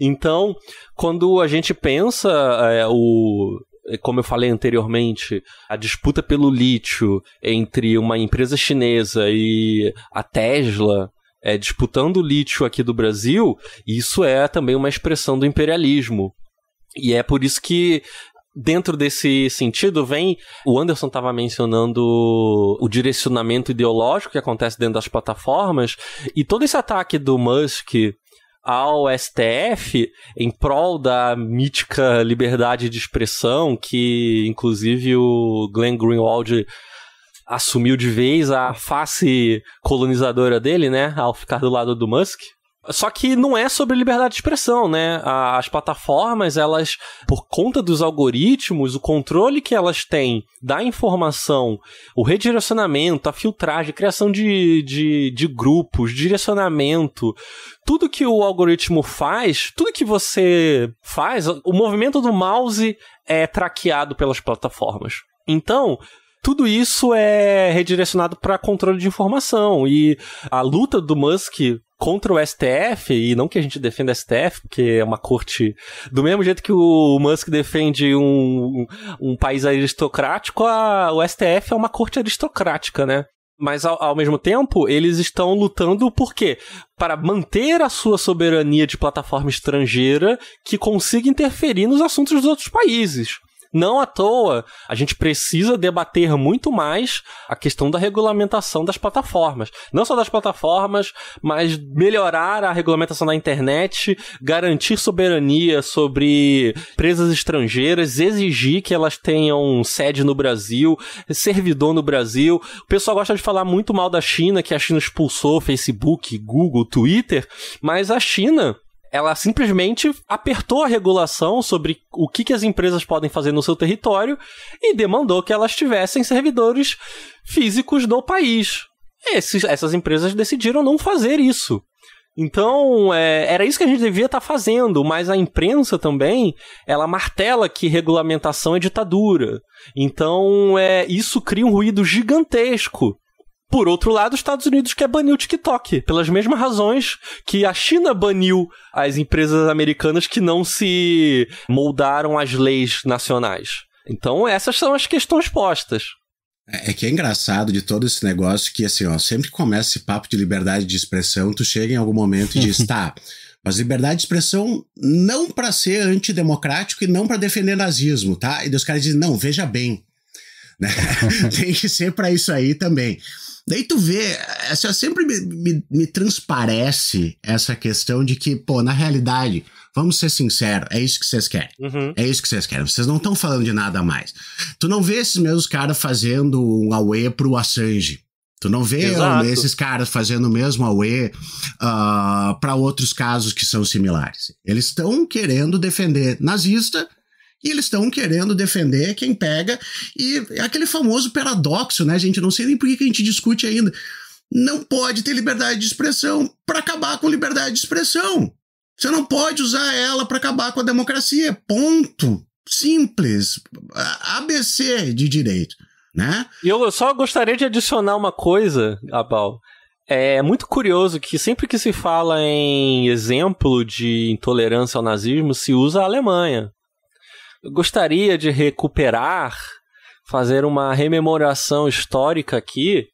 Então, quando a gente pensa é, o como eu falei anteriormente, a disputa pelo lítio entre uma empresa chinesa e a Tesla, é, disputando o lítio aqui do Brasil, isso é também uma expressão do imperialismo. E é por isso que dentro desse sentido vem o Anderson estava mencionando o direcionamento ideológico que acontece dentro das plataformas e todo esse ataque do Musk ao STF em prol da mítica liberdade de expressão que inclusive o Glenn Greenwald assumiu de vez a face colonizadora dele, né, ao ficar do lado do Musk. Só que não é sobre liberdade de expressão, né? As plataformas, elas, por conta dos algoritmos, o controle que elas têm da informação, o redirecionamento, a filtragem, a criação de, de, de grupos, direcionamento, tudo que o algoritmo faz, tudo que você faz, o movimento do mouse é traqueado pelas plataformas. Então, tudo isso é redirecionado para controle de informação e a luta do Musk contra o STF, e não que a gente defenda o STF, porque é uma corte. Do mesmo jeito que o Musk defende um, um país aristocrático, a, o STF é uma corte aristocrática, né? Mas ao, ao mesmo tempo, eles estão lutando por quê? Para manter a sua soberania de plataforma estrangeira que consiga interferir nos assuntos dos outros países. Não à toa, a gente precisa debater muito mais a questão da regulamentação das plataformas. Não só das plataformas, mas melhorar a regulamentação da internet, garantir soberania sobre empresas estrangeiras, exigir que elas tenham sede no Brasil, servidor no Brasil. O pessoal gosta de falar muito mal da China, que a China expulsou Facebook, Google, Twitter, mas a China ela simplesmente apertou a regulação sobre o que, que as empresas podem fazer no seu território e demandou que elas tivessem servidores físicos no país. Esses, essas empresas decidiram não fazer isso. Então, é, era isso que a gente devia estar tá fazendo, mas a imprensa também, ela martela que regulamentação é ditadura. Então, é, isso cria um ruído gigantesco por outro lado, os Estados Unidos quer banir o TikTok, pelas mesmas razões que a China baniu as empresas americanas que não se moldaram às leis nacionais. Então, essas são as questões postas. É, é que é engraçado de todo esse negócio que, assim, ó, sempre que começa esse papo de liberdade de expressão, tu chega em algum momento e diz, tá, mas liberdade de expressão não para ser antidemocrático e não para defender nazismo, tá? E os caras dizem, não, veja bem. Né? Tem que ser para isso aí também. Daí tu vê, é, assim, sempre me, me, me transparece essa questão de que, pô, na realidade, Vamos ser sinceros, é isso que vocês querem. Uhum. É isso que vocês querem. Vocês não estão falando de nada mais. Tu não vê esses mesmos caras fazendo um Aue pro Assange. Tu não vê Exato. esses caras fazendo o mesmo Aue uh, ah, para outros casos que são similares. Eles estão querendo defender nazista e eles estão querendo defender quem pega. E é aquele famoso paradoxo, né, gente? Não sei nem por que a gente discute ainda. Não pode ter liberdade de expressão para acabar com liberdade de expressão. Você não pode usar ela para acabar com a democracia. Ponto. Simples. ABC de direito. Né? E eu só gostaria de adicionar uma coisa, Abal. É muito curioso que sempre que se fala em exemplo de intolerância ao nazismo, se usa a Alemanha gostaria de recuperar, fazer uma rememoração histórica aqui,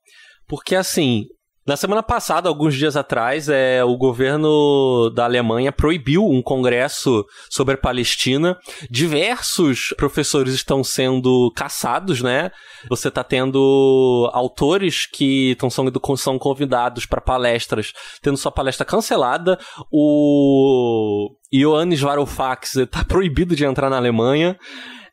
porque assim, na semana passada, alguns dias atrás, é, o governo da Alemanha proibiu um congresso sobre a Palestina. Diversos professores estão sendo caçados, né? Você está tendo autores que estão sendo, são convidados para palestras, tendo sua palestra cancelada. O Ioannis Varoufakis está proibido de entrar na Alemanha.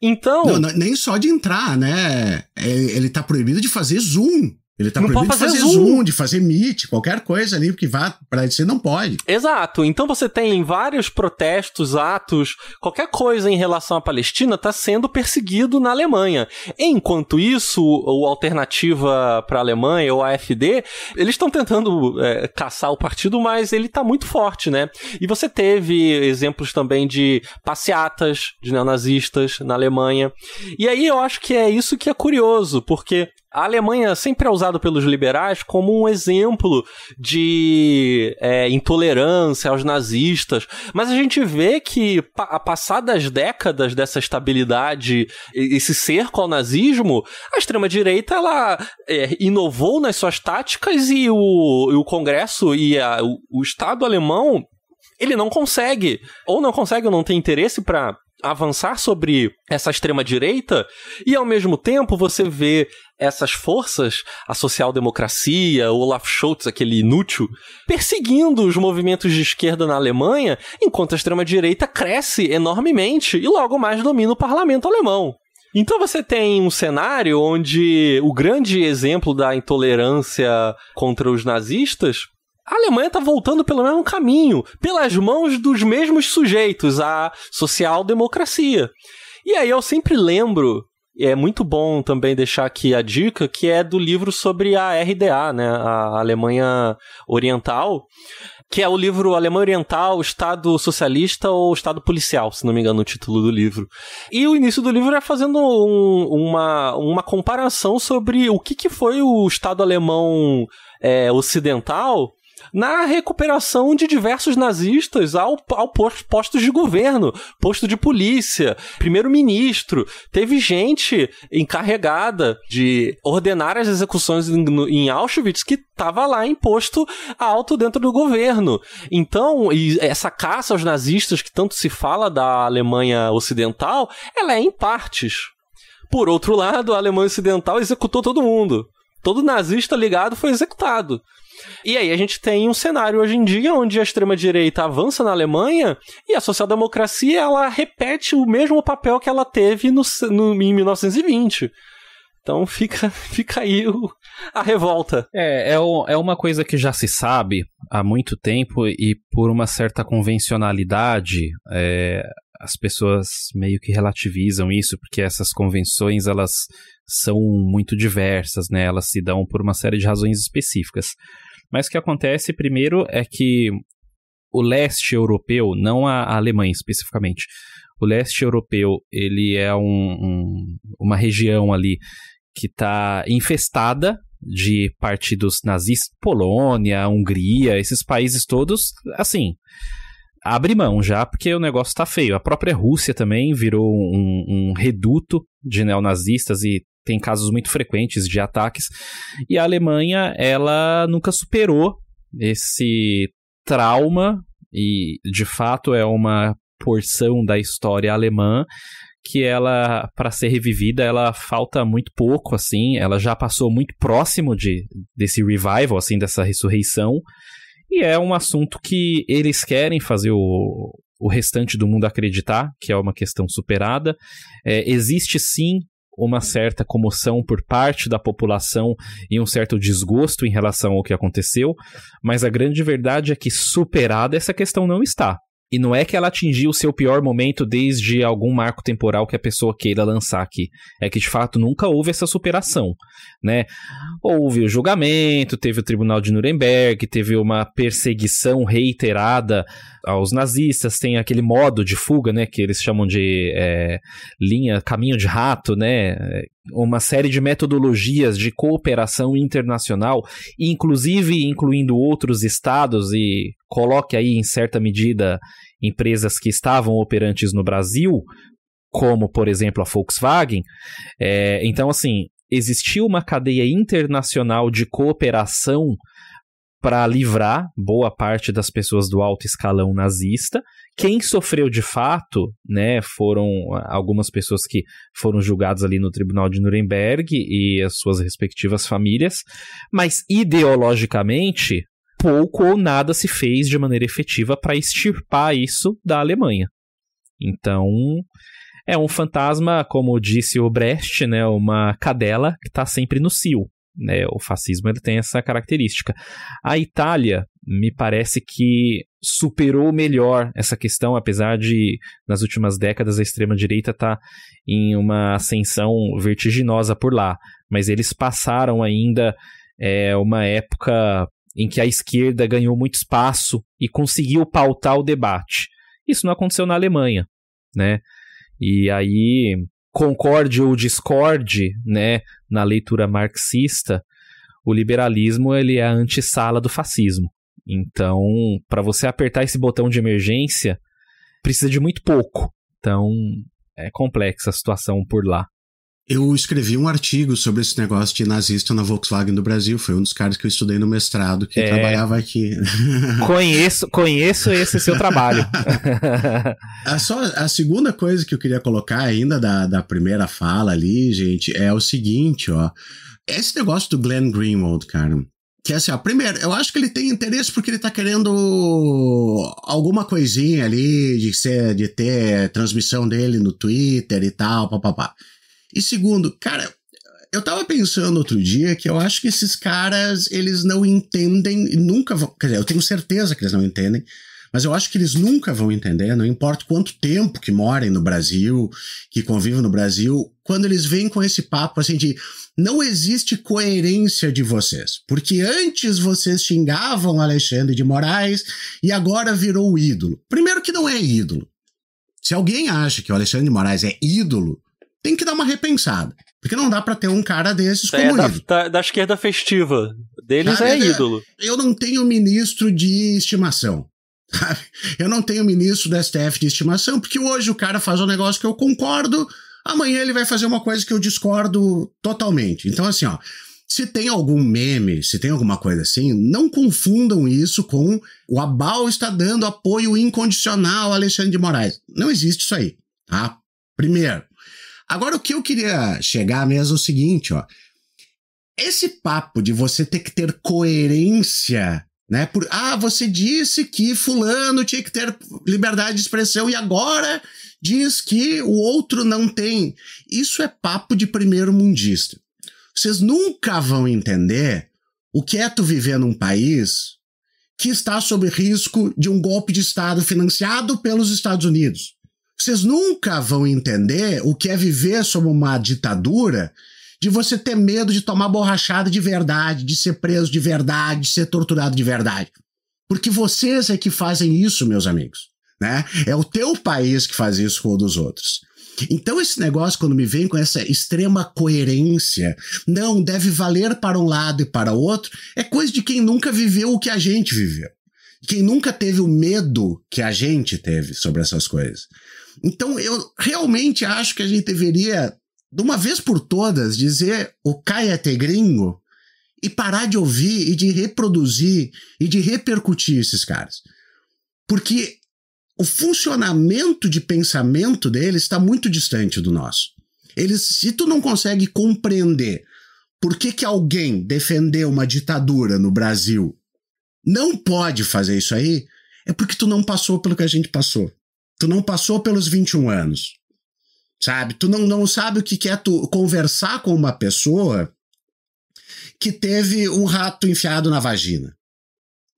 Então. Não, não, nem só de entrar, né? É, ele está proibido de fazer Zoom. Ele tá não proibido pode fazer, de fazer zoom. zoom. de fazer meet, qualquer coisa ali que vá para você não pode. Exato. Então você tem vários protestos, atos, qualquer coisa em relação à Palestina está sendo perseguido na Alemanha. Enquanto isso, o alternativa para a Alemanha o AfD, eles estão tentando é, caçar o partido, mas ele está muito forte, né? E você teve exemplos também de passeatas de neonazistas na Alemanha. E aí eu acho que é isso que é curioso, porque a Alemanha sempre é usada pelos liberais como um exemplo de é, intolerância aos nazistas, mas a gente vê que, pa passadas décadas dessa estabilidade, esse cerco ao nazismo, a extrema-direita ela é, inovou nas suas táticas e o, e o Congresso e a, o, o Estado alemão ele não consegue, ou não consegue ou não tem interesse para avançar sobre essa extrema-direita e, ao mesmo tempo, você vê essas forças, a social-democracia, Olaf Scholz, aquele inútil, perseguindo os movimentos de esquerda na Alemanha, enquanto a extrema-direita cresce enormemente e logo mais domina o parlamento alemão. Então você tem um cenário onde o grande exemplo da intolerância contra os nazistas a Alemanha tá voltando pelo mesmo caminho, pelas mãos dos mesmos sujeitos, a social-democracia. E aí eu sempre lembro, é muito bom também deixar aqui a dica, que é do livro sobre a RDA, né, a Alemanha Oriental, que é o livro Alemã Oriental, Estado Socialista ou Estado Policial, se não me engano, o título do livro. E o início do livro é fazendo um, uma, uma comparação sobre o que, que foi o Estado alemão é, ocidental na recuperação de diversos nazistas ao, ao postos de governo, posto de polícia, primeiro-ministro. Teve gente encarregada de ordenar as execuções em, em Auschwitz que estava lá em posto alto dentro do governo. Então, essa caça aos nazistas que tanto se fala da Alemanha Ocidental, ela é em partes. Por outro lado, a Alemanha Ocidental executou todo mundo. Todo nazista ligado foi executado. E aí a gente tem um cenário hoje em dia onde a extrema-direita avança na Alemanha e a social-democracia ela repete o mesmo papel que ela teve no, no em 1920. Então fica, fica aí o, a revolta. É, é, o, é uma coisa que já se sabe há muito tempo e por uma certa convencionalidade, é, as pessoas meio que relativizam isso, porque essas convenções elas são muito diversas, né? Elas se dão por uma série de razões específicas. Mas o que acontece primeiro é que o leste europeu, não a, Alemanha especificamente, o leste europeu ele é um, um, uma região ali que está infestada de partidos nazistas, Polônia, Hungria, esses países todos, assim, abre mão já, porque o negócio está feio. A própria Rússia também virou um, um reduto de neonazistas e tem casos muito frequentes de ataques. E a Alemanha, ela nunca superou esse trauma e de fato é uma porção da história alemã que ela para ser revivida ela falta muito pouco assim ela já passou muito próximo de desse revival assim dessa ressurreição e é um assunto que eles querem fazer o, o restante do mundo acreditar que é uma questão superada é, existe sim uma certa comoção por parte da população e um certo desgosto em relação ao que aconteceu, mas a grande verdade é que superada essa questão não está. E não é que ela atingiu o seu pior momento desde algum marco temporal que a pessoa queira lançar aqui. É que de fato nunca houve essa superação, né? Houve o julgamento, teve o Tribunal de Nuremberg, teve uma perseguição reiterada aos nazistas, tem aquele modo de fuga, né, que eles chamam de é, linha, caminho de rato, né, é, uma série de metodologias de cooperação internacional, inclusive incluindo outros estados e coloque aí em certa medida empresas que estavam operantes no Brasil, como por exemplo a Volkswagen. É, então, assim, existiu uma cadeia internacional de cooperação para livrar boa parte das pessoas do alto escalão nazista. Quem sofreu de fato, né, foram ah, algumas pessoas que foram julgadas ali no Tribunal de Nuremberg e as suas respectivas famílias, mas ideologicamente pouco ou nada se fez de maneira efetiva para extirpar isso da Alemanha. Então, é um fantasma, como disse o Brecht, né, uma cadela que está sempre no cio. Né? O fascismo ele tem essa característica. A Itália me parece que superou melhor essa questão, apesar de nas últimas décadas a extrema direita estar tá em uma ascensão vertiginosa por lá, mas eles passaram ainda é, uma época em que a esquerda ganhou muito espaço e conseguiu pautar o debate. Isso não aconteceu na Alemanha, né? E aí concorde ou discorde, né, na leitura marxista, o liberalismo ele é a antessala do fascismo. Então, para você apertar esse botão de emergência, precisa de muito pouco. Então, é complexa a situação por lá. Eu escrevi um artigo sobre esse negócio de nazista na Volkswagen do Brasil. Foi um dos caras que eu estudei no mestrado que é... trabalhava aqui. Conheço, conheço esse seu trabalho. a, só, a segunda coisa que eu queria colocar ainda da, da primeira fala ali, gente, é o seguinte, ó. Esse negócio do Glenn Greenwald, cara. Que é assim, ó, primeiro, eu acho que ele tem interesse porque ele tá querendo alguma coisinha ali de ser, de ter transmissão dele no Twitter e tal, papapá. Pá, pá. E segundo, cara, eu tava pensando outro dia que eu acho que esses caras, eles não entendem, nunca vão. Quer dizer, eu tenho certeza que eles não entendem, mas eu acho que eles nunca vão entender, não importa quanto tempo que morem no Brasil, que convivem no Brasil, quando eles vêm com esse papo assim de não existe coerência de vocês, porque antes vocês xingavam Alexandre de Moraes e agora virou ídolo. Primeiro que não é ídolo. Se alguém acha que o Alexandre de Moraes é ídolo, tem que dar uma repensada. Porque não dá para ter um cara desses como é ídolo. Da, da, esquerda festiva. Deles cara, é, é ídolo. Eu não tenho ministro de estimação. Sabe? Eu não tenho ministro da STF de estimação, porque hoje o cara faz um negócio que eu concordo, amanhã ele vai fazer uma coisa que eu discordo totalmente. Então, assim, ó. Se tem algum meme, se tem alguma coisa assim, não confundam isso com o Abal está dando apoio incondicional a Alexandre de Moraes. Não existe isso aí, tá? Primeiro, Agora, o que eu queria chegar mesmo é o seguinte, ó. Esse papo de você ter que ter coerência, né? Por, ah, você disse que fulano tinha que ter liberdade de expressão e agora diz que o outro não tem. Isso é papo de primeiro mundista. Vocês nunca vão entender o que é tu viver num país que está sob risco de um golpe de Estado financiado pelos Estados Unidos. Vocês nunca vão entender o que é viver sob uma ditadura de você ter medo de tomar borrachada de verdade, de ser preso de verdade, de ser torturado de verdade. Porque vocês é que fazem isso, meus amigos. Né? É o teu país que faz isso com o dos outros. Então, esse negócio, quando me vem com essa extrema coerência, não deve valer para um lado e para outro, é coisa de quem nunca viveu o que a gente viveu. Quem nunca teve o medo que a gente teve sobre essas coisas. Então eu realmente acho que a gente deveria, de uma vez por todas, dizer o Caiate é gringo e parar de ouvir e de reproduzir e de repercutir esses caras. Porque o funcionamento de pensamento deles está muito distante do nosso. Eles, se tu não consegue compreender por que, que alguém defendeu uma ditadura no Brasil não pode fazer isso aí, é porque tu não passou pelo que a gente passou. Tu não passou pelos 21 anos. Sabe? Tu não, não sabe o que é tu conversar com uma pessoa que teve um rato enfiado na vagina.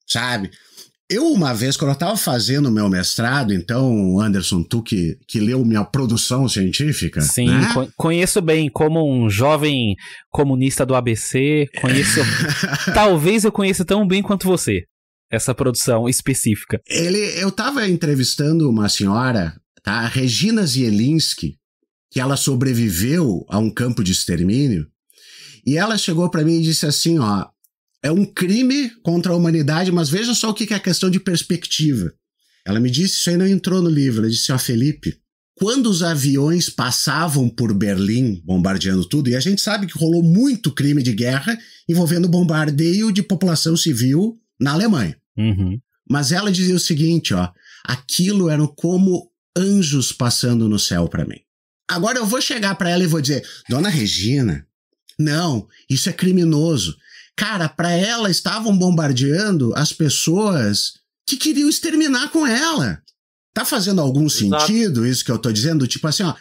Sabe? Eu, uma vez, quando eu estava fazendo o meu mestrado, então, Anderson, tu que, que leu minha produção científica. Sim, né? conheço bem, como um jovem comunista do ABC, conheço. talvez eu conheça tão bem quanto você essa produção específica. Ele, eu estava entrevistando uma senhora, tá? A Regina Zielinski, que ela sobreviveu a um campo de extermínio, e ela chegou para mim e disse assim, ó, é um crime contra a humanidade, mas veja só o que é a questão de perspectiva. Ela me disse, isso aí não entrou no livro, ela disse, ó, Felipe, quando os aviões passavam por Berlim, bombardeando tudo, e a gente sabe que rolou muito crime de guerra envolvendo bombardeio de população civil na Alemanha. Uhum. Mas ela dizia o seguinte, ó, aquilo eram como anjos passando no céu para mim. Agora eu vou chegar para ela e vou dizer, Dona Regina, não, isso é criminoso. Cara, para ela estavam bombardeando as pessoas que queriam exterminar com ela. Tá fazendo algum Exato. sentido isso que eu tô dizendo? Tipo assim, ó,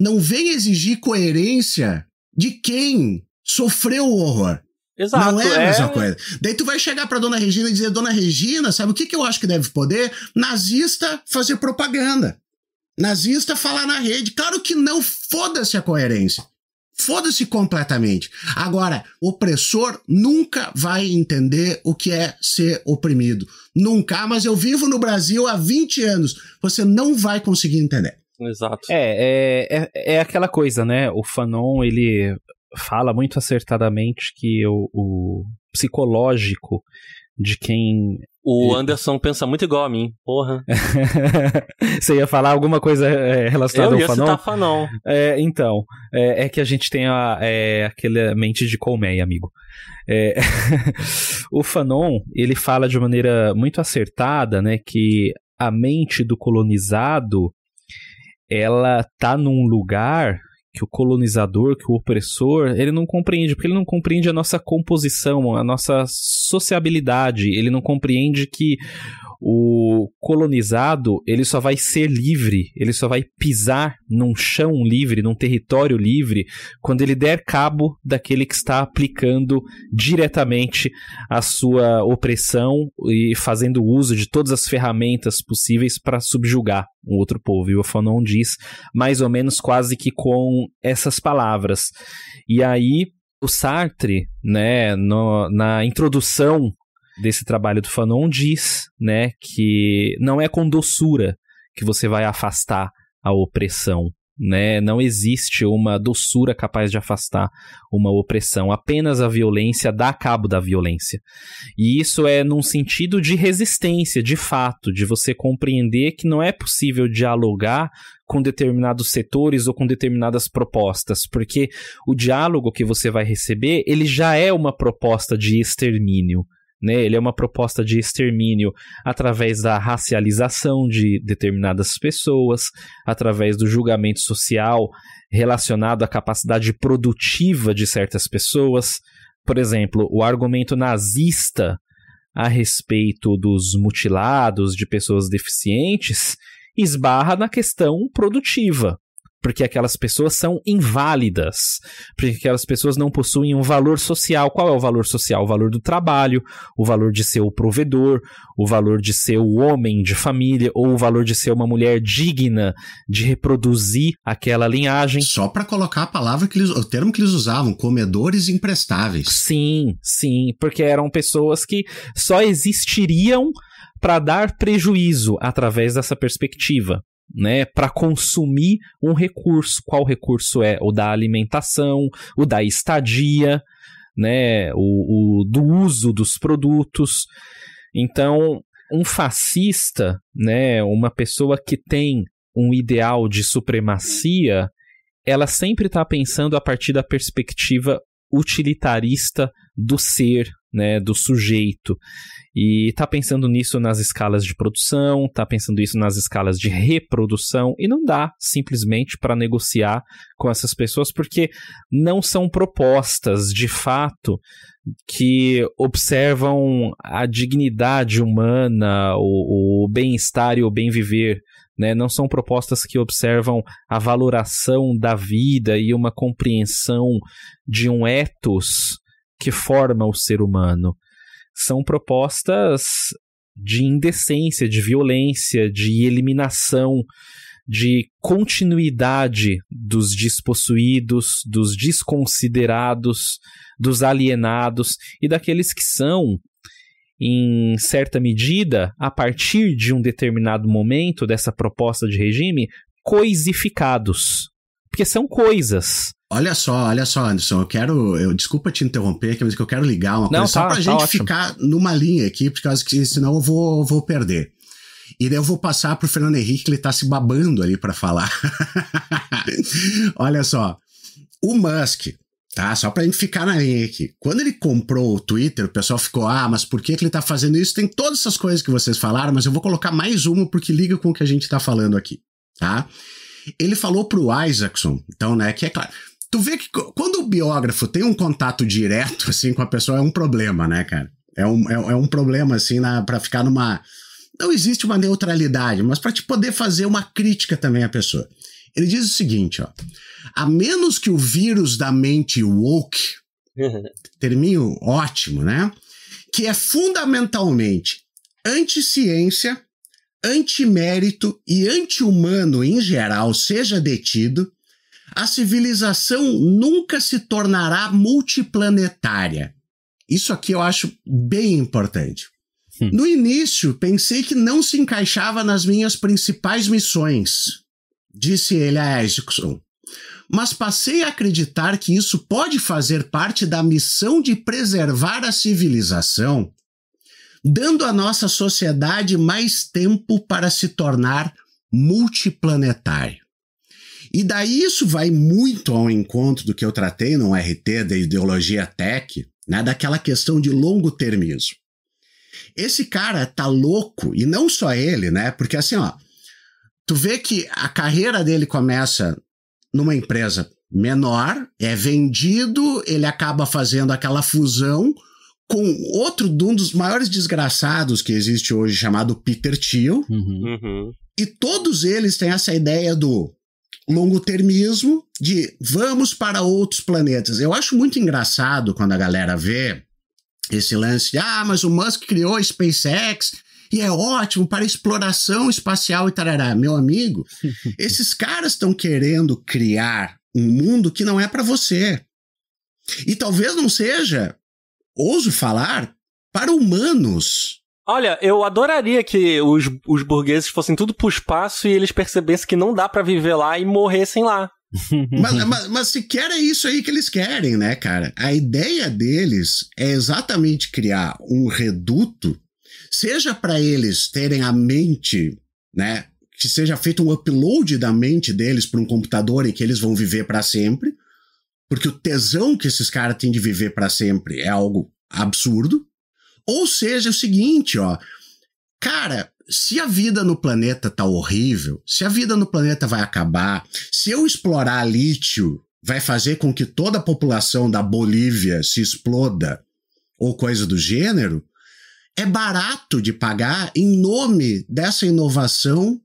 não vem exigir coerência de quem sofreu o horror. Exato. Não é a é. mesma coisa. Daí tu vai chegar pra Dona Regina e dizer, Dona Regina, sabe o que, que eu acho que deve poder? Nazista fazer propaganda. Nazista falar na rede. Claro que não, foda-se a coerência. Foda-se completamente. Agora, opressor nunca vai entender o que é ser oprimido. Nunca, ah, mas eu vivo no Brasil há 20 anos. Você não vai conseguir entender. Exato. É, é, é, é aquela coisa, né? O Fanon, ele fala muito acertadamente que o, o psicológico de quem. O Anderson pensa muito igual a mim, porra. Você ia falar alguma coisa eh, relacionada Eu ia ao Fanon? Citar Fanon. É, então, é, é, que a gente tem a, é, aquela mente de colmeia, amigo. É, o Fanon, ele fala de maneira muito acertada, né, que a mente do colonizado, ela tá num lugar que o colonizador, que o opressor, ele não compreende, porque ele não compreende a nossa composição, a nossa sociabilidade, ele não compreende que o colonizado ele só vai ser livre, ele só vai pisar num chão livre, num território livre, quando ele der cabo daquele que está aplicando diretamente a sua opressão e fazendo uso de todas as ferramentas possíveis para subjugar um outro povo. E o Fanon diz mais ou menos quase que com essas palavras. E aí o Sartre, né, no, na introdução desse trabalho do Fanon diz, né, que não é com doçura que você vai afastar a opressão, né? Não existe uma doçura capaz de afastar uma opressão, apenas a violência dá cabo da violência. E isso é num sentido de resistência, de fato, de você compreender que não é possível dialogar com determinados setores ou com determinadas propostas, porque o diálogo que você vai receber, ele já é uma proposta de extermínio, né? Ele é uma proposta de extermínio através da racialização de determinadas pessoas, através do julgamento social relacionado à capacidade produtiva de certas pessoas. Por exemplo, o argumento nazista a respeito dos mutilados, de pessoas deficientes, esbarra na questão produtiva porque aquelas pessoas são inválidas, porque aquelas pessoas não possuem um valor social. Qual é o valor social? O valor do trabalho, o valor de ser o provedor, o valor de ser o homem de família, ou o valor de ser uma mulher digna de reproduzir aquela linhagem. Só para colocar a palavra que eles, o termo que eles usavam, comedores imprestáveis. Sim, sim, porque eram pessoas que só existiriam para dar prejuízo através dessa perspectiva né, para consumir um recurso. Qual recurso é? O da alimentação, o da estadia, né, o, o do uso dos produtos. Então, um fascista, né, uma pessoa que tem um ideal de supremacia, ela sempre está pensando a partir da perspectiva utilitarista do ser, né, do sujeito. E está pensando nisso nas escalas de produção, está pensando isso nas escalas de reprodução, e não dá simplesmente para negociar com essas pessoas, porque não são propostas de fato que observam a dignidade humana, o, o bem-estar e o bem-viver. Né? Não são propostas que observam a valoração da vida e uma compreensão de um ethos que forma o ser humano. São propostas de indecência, de violência, de eliminação, de continuidade dos despossuídos, dos desconsiderados, dos alienados e daqueles que são, em certa medida, a partir de um determinado momento dessa proposta de regime, coisificados. Porque são coisas. Olha só, olha só, Anderson, eu quero. Eu, desculpa te interromper, mas eu quero ligar uma Não, coisa tá, só pra tá gente ótimo. ficar numa linha aqui, porque senão eu vou, vou perder. E daí eu vou passar pro Fernando Henrique, ele tá se babando ali para falar. olha só. O Musk, tá? Só pra gente ficar na linha aqui. Quando ele comprou o Twitter, o pessoal ficou, ah, mas por que, que ele tá fazendo isso? Tem todas essas coisas que vocês falaram, mas eu vou colocar mais uma porque liga com o que a gente tá falando aqui, tá? Ele falou pro Isaacson, então, né, que é claro Tu vê que quando o biógrafo tem um contato direto, assim, com a pessoa, é um problema, né, cara? É um, é, é um problema, assim, para ficar numa. Não existe uma neutralidade, mas para te poder fazer uma crítica também à pessoa. Ele diz o seguinte, ó. A menos que o vírus da mente woke, uhum. termino ótimo, né? Que é fundamentalmente anti-ciência, anti-mérito e anti-humano em geral seja detido, a civilização nunca se tornará multiplanetária. Isso aqui eu acho bem importante. Hum. No início, pensei que não se encaixava nas minhas principais missões, disse ele a Erickson. Mas passei a acreditar que isso pode fazer parte da missão de preservar a civilização, dando à nossa sociedade mais tempo para se tornar multiplanetário. E daí isso vai muito ao encontro do que eu tratei no RT da ideologia tech, né, daquela questão de longo termismo. Esse cara tá louco, e não só ele, né? Porque assim, ó, tu vê que a carreira dele começa numa empresa menor, é vendido, ele acaba fazendo aquela fusão com outro de um dos maiores desgraçados que existe hoje, chamado Peter Thiel. Uhum. Uhum. E todos eles têm essa ideia do longo-termismo de vamos para outros planetas. Eu acho muito engraçado quando a galera vê esse lance de ah, mas o Musk criou a SpaceX e é ótimo para exploração espacial e tarará. Meu amigo, esses caras estão querendo criar um mundo que não é para você. E talvez não seja, ouso falar, para humanos. Olha, eu adoraria que os, os burgueses fossem tudo pro espaço e eles percebessem que não dá para viver lá e morressem lá. mas, mas, mas sequer é isso aí que eles querem, né, cara? A ideia deles é exatamente criar um reduto, seja para eles terem a mente, né, que seja feito um upload da mente deles para um computador e que eles vão viver para sempre, porque o tesão que esses caras têm de viver para sempre é algo absurdo. Ou seja, é o seguinte, ó. Cara, se a vida no planeta tá horrível, se a vida no planeta vai acabar, se eu explorar lítio vai fazer com que toda a população da Bolívia se exploda ou coisa do gênero, é barato de pagar em nome dessa inovação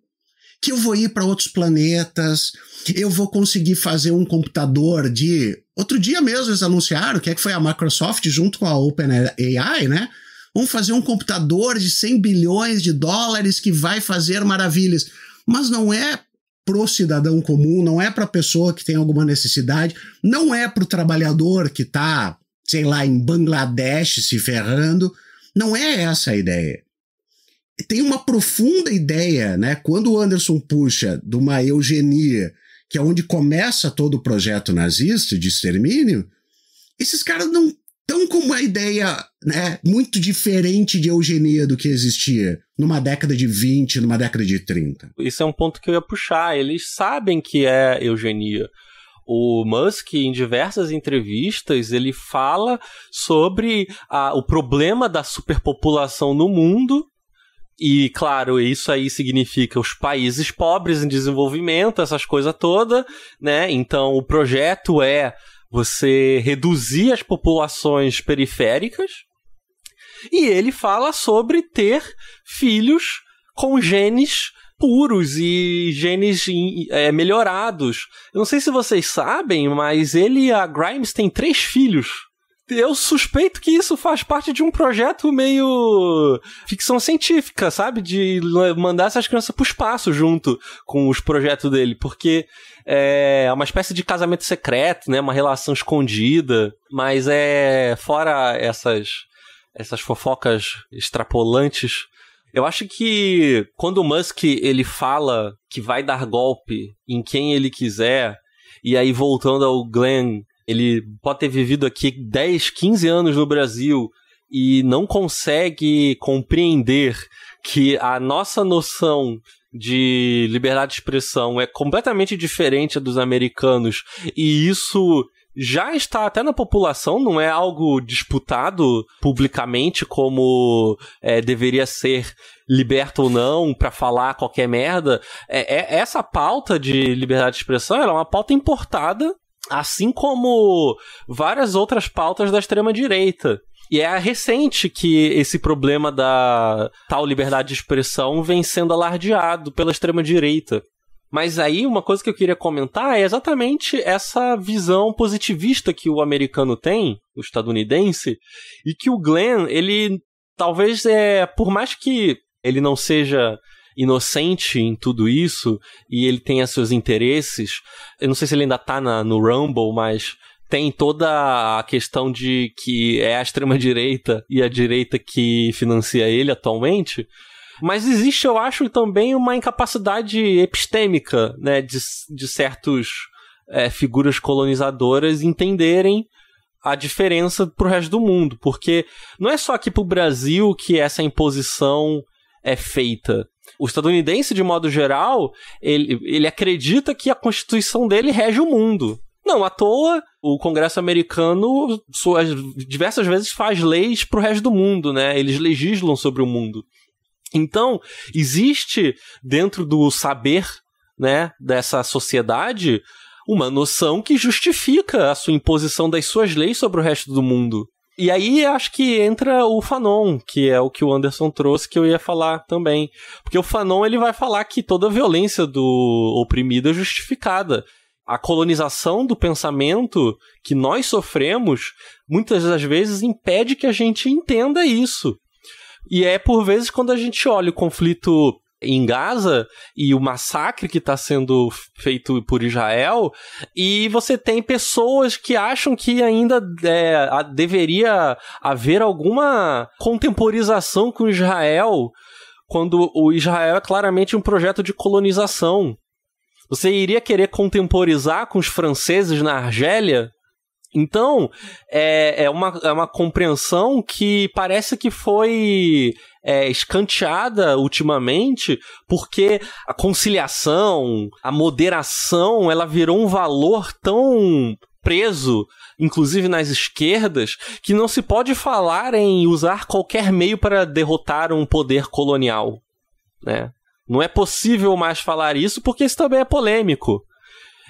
que eu vou ir para outros planetas, eu vou conseguir fazer um computador de. Outro dia mesmo eles anunciaram que é que foi a Microsoft junto com a OpenAI, né? Vamos fazer um computador de 100 bilhões de dólares que vai fazer maravilhas. Mas não é pro cidadão comum, não é para a pessoa que tem alguma necessidade, não é para o trabalhador que está, sei lá, em Bangladesh se ferrando. Não é essa a ideia. Tem uma profunda ideia, né? Quando o Anderson puxa de uma eugenia, que é onde começa todo o projeto nazista de extermínio, esses caras não então, como a ideia né, muito diferente de eugenia do que existia numa década de 20, numa década de 30. Isso é um ponto que eu ia puxar. Eles sabem que é eugenia. O Musk, em diversas entrevistas, ele fala sobre a, o problema da superpopulação no mundo e, claro, isso aí significa os países pobres em desenvolvimento, essas coisas todas, né? Então, o projeto é você reduzir as populações periféricas. E ele fala sobre ter filhos com genes puros e genes é, melhorados. Eu não sei se vocês sabem, mas ele e a Grimes têm três filhos eu suspeito que isso faz parte de um projeto meio ficção científica, sabe? De mandar essas crianças pro espaço junto com os projetos dele, porque é, é uma espécie de casamento secreto, né? Uma relação escondida, mas é fora essas essas fofocas extrapolantes. Eu acho que quando o Musk ele fala que vai dar golpe em quem ele quiser, e aí voltando ao Glenn ele pode ter vivido aqui 10, 15 anos no Brasil e não consegue compreender que a nossa noção de liberdade de expressão é completamente diferente dos americanos e isso já está até na população, não é algo disputado publicamente como é, deveria ser liberto ou não para falar qualquer merda. É, é, essa pauta de liberdade de expressão é uma pauta importada Assim como várias outras pautas da extrema-direita. E é recente que esse problema da tal liberdade de expressão vem sendo alardeado pela extrema-direita. Mas aí uma coisa que eu queria comentar é exatamente essa visão positivista que o americano tem, o estadunidense, e que o Glenn, ele talvez é, por mais que ele não seja inocente em tudo isso e ele tem seus interesses. Eu não sei se ele ainda tá na, no Rumble, mas tem toda a questão de que é a extrema-direita e a direita que financia ele atualmente. Mas existe, eu acho, também uma incapacidade epistêmica né, de, de certos é, figuras colonizadoras entenderem a diferença para o resto do mundo. Porque não é só aqui para o Brasil que essa imposição é feita. O estadunidense, de modo geral, ele, ele acredita que a Constituição dele rege o mundo. Não, à toa, o Congresso americano suas, diversas vezes faz leis para o resto do mundo, né? Eles legislam sobre o mundo. Então, existe dentro do saber né, dessa sociedade uma noção que justifica a sua imposição das suas leis sobre o resto do mundo. E aí acho que entra o Fanon, que é o que o Anderson trouxe que eu ia falar também. Porque o Fanon ele vai falar que toda a violência do oprimido é justificada. A colonização do pensamento que nós sofremos muitas das vezes impede que a gente entenda isso. E é por vezes quando a gente olha o conflito em Gaza e o massacre que está sendo feito por Israel, e você tem pessoas que acham que ainda é, a, deveria haver alguma contemporização com Israel, quando o Israel é claramente um projeto de colonização. Você iria querer contemporizar com os franceses na Argélia? Então, é, é, uma, é uma compreensão que parece que foi é, escanteada ultimamente, porque a conciliação, a moderação, ela virou um valor tão preso, inclusive nas esquerdas, que não se pode falar em usar qualquer meio para derrotar um poder colonial, né? Não é possível mais falar isso porque isso também é polêmico.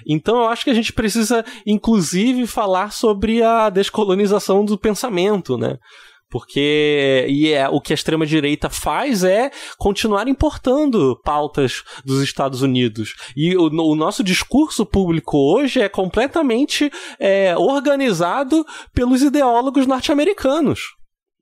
Então eu acho que a gente precisa, inclusive, falar sobre a descolonização do pensamento, né? Porque e é, o que a extrema-direita faz é continuar importando pautas dos Estados Unidos. E o, o nosso discurso público hoje é completamente é, organizado pelos ideólogos norte-americanos.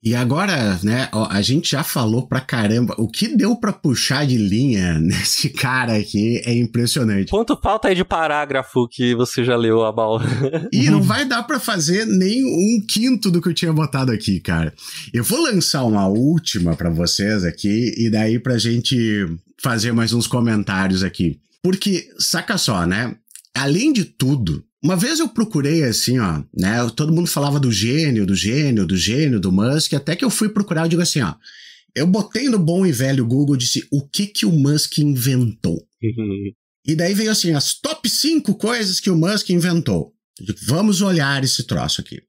E agora, né, ó, a gente já falou pra caramba. O que deu pra puxar de linha nesse cara aqui é impressionante. Quanto falta aí de parágrafo que você já leu, Abal? e não vai dar pra fazer nem um quinto do que eu tinha botado aqui, cara. Eu vou lançar uma última pra vocês aqui e daí pra gente fazer mais uns comentários aqui. Porque, saca só, né? Além de tudo, uma vez eu procurei assim, ó, né? Todo mundo falava do gênio, do gênio, do gênio, do Musk, até que eu fui procurar, eu digo assim, ó. Eu botei no bom e velho Google disse o que que o Musk inventou. e daí veio assim, as top 5 coisas que o Musk inventou. Vamos olhar esse troço aqui.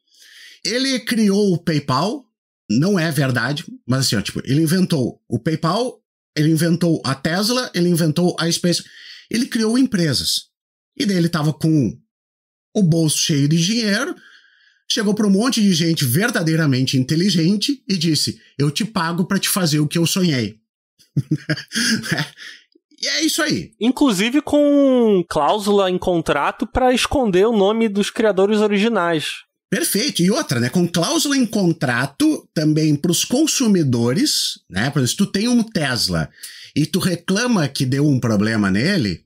Ele criou o PayPal, não é verdade, mas assim, ó, tipo, ele inventou o PayPal, ele inventou a Tesla, ele inventou a Space, ele criou empresas. E daí ele tava com o bolso cheio de dinheiro, chegou para um monte de gente verdadeiramente inteligente e disse: Eu te pago para te fazer o que eu sonhei. E é isso aí. Inclusive com cláusula em contrato para esconder o nome dos criadores originais. Perfeito. E outra, né? Com cláusula em contrato também para os consumidores, né? Por exemplo, se tu tem um Tesla e tu reclama que deu um problema nele,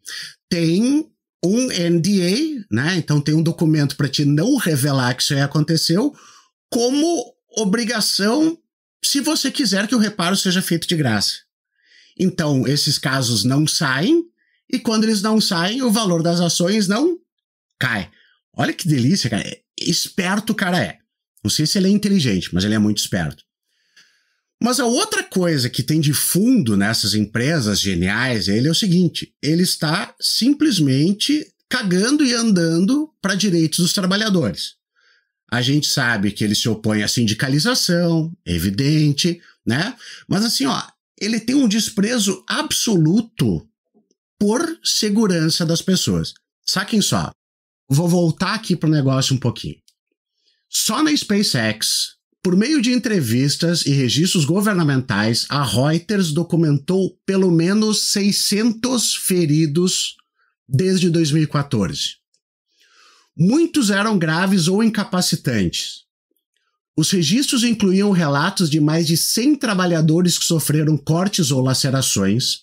tem um NDA, né? Então tem um documento para te não revelar que isso aí aconteceu, como obrigação se você quiser que o reparo seja feito de graça. Então, esses casos não saem, e quando eles não saem, o valor das ações não cai. Olha que delícia, cara. É, esperto o cara é. Não sei se ele é inteligente, mas ele é muito esperto. Mas a outra coisa que tem de fundo nessas empresas geniais, ele é o seguinte, ele está simplesmente cagando e andando para direitos dos trabalhadores. A gente sabe que ele se opõe à sindicalização, evidente, né? Mas assim, ó, ele tem um desprezo absoluto por segurança das pessoas. Saquem só. Vou voltar aqui para o negócio um pouquinho. Só na SpaceX, por meio de entrevistas e registros governamentais, a Reuters documentou pelo menos 600 feridos desde 2014. Muitos eram graves ou incapacitantes. Os registros incluíam relatos de mais de 100 trabalhadores que sofreram cortes ou lacerações,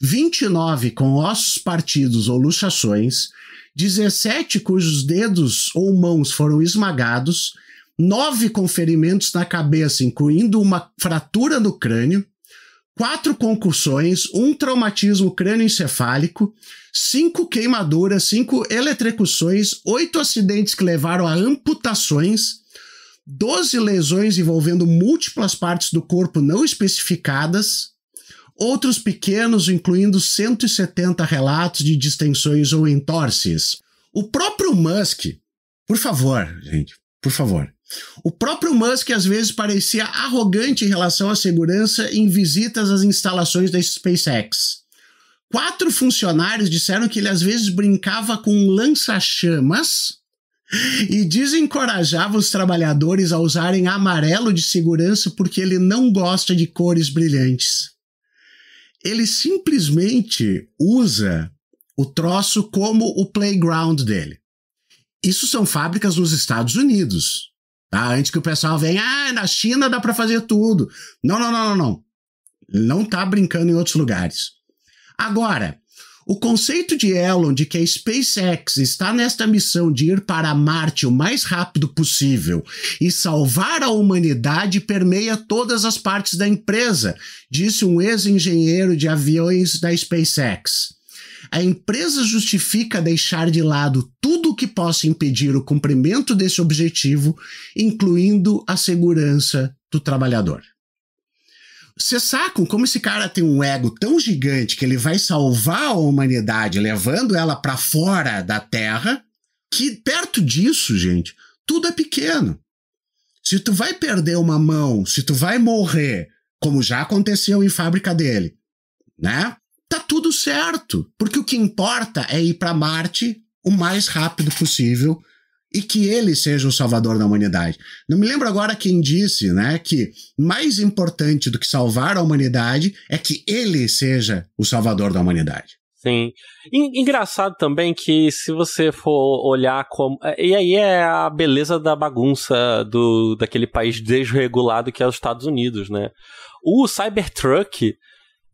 29 com ossos partidos ou luxações, 17 cujos dedos ou mãos foram esmagados nove conferimentos na cabeça, incluindo uma fratura no crânio, quatro concussões, um traumatismo crânioencefálico, cinco queimaduras, cinco eletrocuções, oito acidentes que levaram a amputações, doze lesões envolvendo múltiplas partes do corpo não especificadas, outros pequenos, incluindo 170 relatos de distensões ou entorses. O próprio Musk, por favor, gente, por favor, o próprio Musk às vezes parecia arrogante em relação à segurança em visitas às instalações da SpaceX. Quatro funcionários disseram que ele às vezes brincava com lança-chamas e desencorajava os trabalhadores a usarem amarelo de segurança porque ele não gosta de cores brilhantes. Ele simplesmente usa o troço como o playground dele. Isso são fábricas nos Estados Unidos. Tá? Antes que o pessoal venha, ah, na China dá para fazer tudo. Não, não, não, não, não. Não tá brincando em outros lugares. Agora, o conceito de Elon de que a SpaceX está nesta missão de ir para Marte o mais rápido possível e salvar a humanidade permeia todas as partes da empresa, disse um ex-engenheiro de aviões da SpaceX a empresa justifica deixar de lado tudo o que possa impedir o cumprimento desse objetivo, incluindo a segurança do trabalhador. Vocês sacam como esse cara tem um ego tão gigante que ele vai salvar a humanidade, levando ela para fora da Terra, que perto disso, gente, tudo é pequeno. Se tu vai perder uma mão, se tu vai morrer, como já aconteceu em fábrica dele, né? tá tudo certo, porque o que importa é ir para Marte o mais rápido possível e que ele seja o salvador da humanidade. Não me lembro agora quem disse, né, que mais importante do que salvar a humanidade é que ele seja o salvador da humanidade. Sim. Engraçado também que se você for olhar como. É, e aí é a beleza da bagunça do, daquele país desregulado que é os Estados Unidos, né? O Cybertruck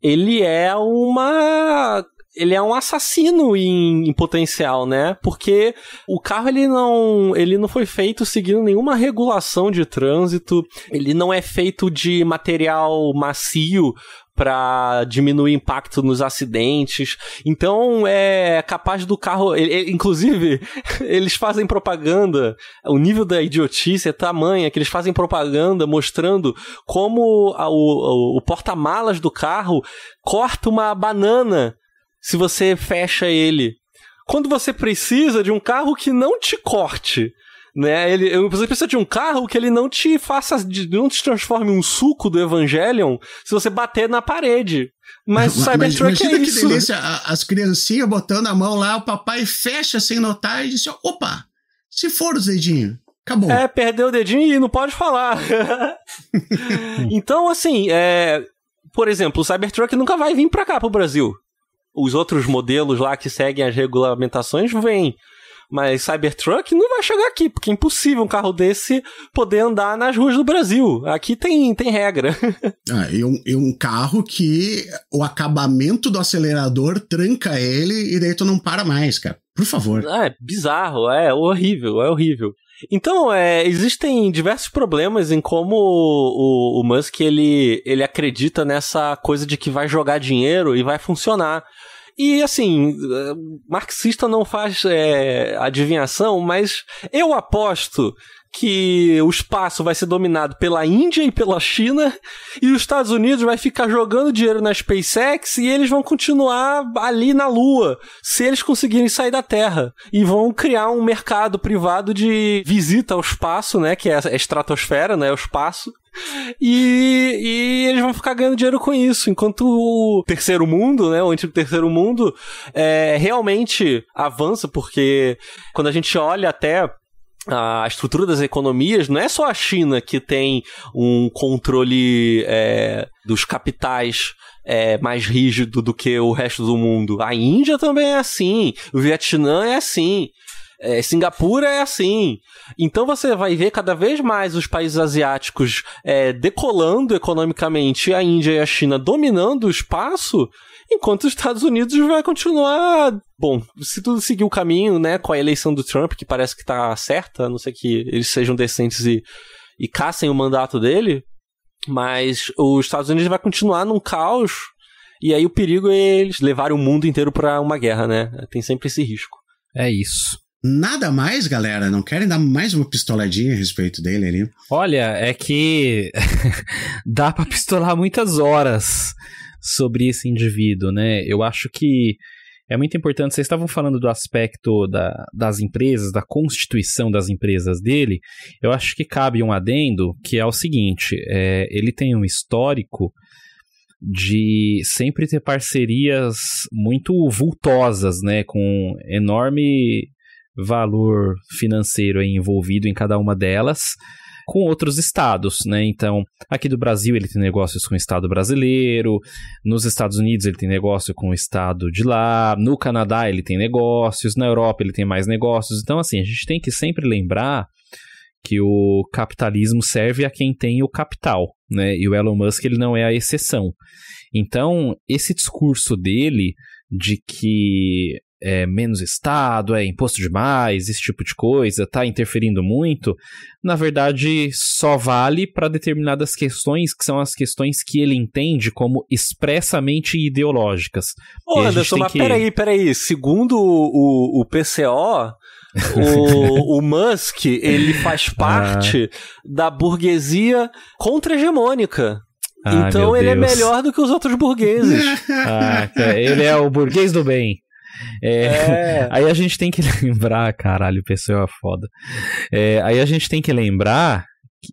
ele é uma ele é um assassino em, em, potencial, né? Porque o carro ele não, ele não foi feito seguindo nenhuma regulação de trânsito, ele não é feito de material macio para diminuir impacto nos acidentes. Então é capaz do carro. Ele, ele, inclusive, eles fazem propaganda. O nível da idiotice é tamanha que eles fazem propaganda mostrando como a, o, o porta-malas do carro corta uma banana se você fecha ele. Quando você precisa de um carro que não te corte né? Ele, você precisa de um carro que ele não te faça, não te transforme um suco do Evangelion se você bater na parede. Mas o Cybertruck é isso. delícia, as criancinhas botando a mão lá, o papai fecha sem notar e diz, assim, opa, se for os dedinhos. Acabou. É, perdeu o dedinho e não pode falar. então, assim, é, por exemplo, o Cybertruck nunca vai vir pra cá, pro Brasil. Os outros modelos lá que seguem as regulamentações vêm. Mas Cybertruck não vai chegar aqui, porque é impossível um carro desse poder andar nas ruas do Brasil. Aqui tem, tem regra. ah, e, um, e um carro que o acabamento do acelerador tranca ele e daí tu não para mais, cara. Por favor. Ah, é bizarro, é horrível, é horrível. Então, é, existem diversos problemas em como o, o, o, Musk ele, ele acredita nessa coisa de que vai jogar dinheiro e vai funcionar. E assim, marxista não faz é, adivinhação, mas eu aposto que o espaço vai ser dominado pela Índia e pela China, e os Estados Unidos vai ficar jogando dinheiro na SpaceX e eles vão continuar ali na Lua, se eles conseguirem sair da Terra. E vão criar um mercado privado de visita ao espaço, né? Que é a estratosfera, né? O espaço. E, e, eles vão ficar ganhando dinheiro com isso. Enquanto o terceiro mundo, né? O antigo terceiro mundo é, realmente avança, porque quando a gente olha até a estrutura das economias, não é só a China que tem um controle é, dos capitais é, mais rígido do que o resto do mundo. A Índia também é assim, o Vietnã é assim. É, Singapura é assim. Então você vai ver cada vez mais os países asiáticos é, decolando economicamente, a Índia e a China dominando o espaço, enquanto os Estados Unidos vai continuar. Bom, se tudo seguir o caminho, né, com a eleição do Trump, que parece que tá certa, a não sei que eles sejam decentes e, e caçem o mandato dele, mas os Estados Unidos vai continuar num caos. E aí o perigo é eles levarem o mundo inteiro para uma guerra, né? Tem sempre esse risco. É isso. Nada mais, galera. Não querem dar mais uma pistoladinha a respeito dele ali? Olha, é que dá para pistolar muitas horas sobre esse indivíduo, né? Eu acho que é muito importante. Vocês estavam falando do aspecto da, das empresas, da constituição das empresas dele. Eu acho que cabe um adendo que é o seguinte: é, ele tem um histórico de sempre ter parcerias muito vultosas, né, com enorme valor financeiro envolvido em cada uma delas com outros estados, né? Então, aqui do Brasil ele tem negócios com o estado brasileiro, nos Estados Unidos ele tem negócio com o estado de lá, no Canadá ele tem negócios, na Europa ele tem mais negócios. Então, assim, a gente tem que sempre lembrar que o capitalismo serve a quem tem o capital, né? E o Elon Musk ele não é a exceção. Então, esse discurso dele de que é, menos Estado, é imposto demais, esse tipo de coisa, está interferindo muito, na verdade só vale para determinadas questões que são as questões que ele entende como expressamente ideológicas. Ô, Anderson, mas que... peraí, peraí. Segundo o, o PCO, o, o, Musk, ele faz ah. parte ah. da burguesia contra-hegemônica. Ah, então ele é melhor do que os outros burgueses. Ah, é, ele é o burguês do bem. É, é. Aí a gente tem que lembrar, caralho, pessoal é foda. É, aí a gente tem que lembrar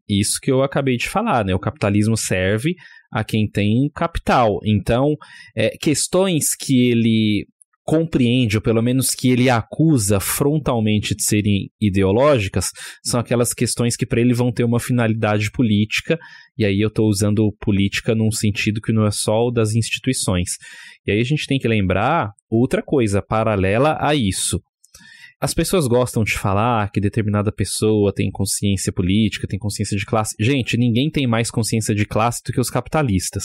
isso que eu acabei de falar, né? O capitalismo serve a quem tem capital. Então, é, questões que ele compreende, ou pelo menos que ele acusa frontalmente de serem ideológicas, são aquelas questões que para ele vão ter uma finalidade política e aí eu estou usando política num sentido que não é só o das instituições. E aí a gente tem que lembrar outra coisa paralela a isso. As pessoas gostam de falar que determinada pessoa tem consciência política, tem consciência de classe. Gente, ninguém tem mais consciência de classe do que os capitalistas.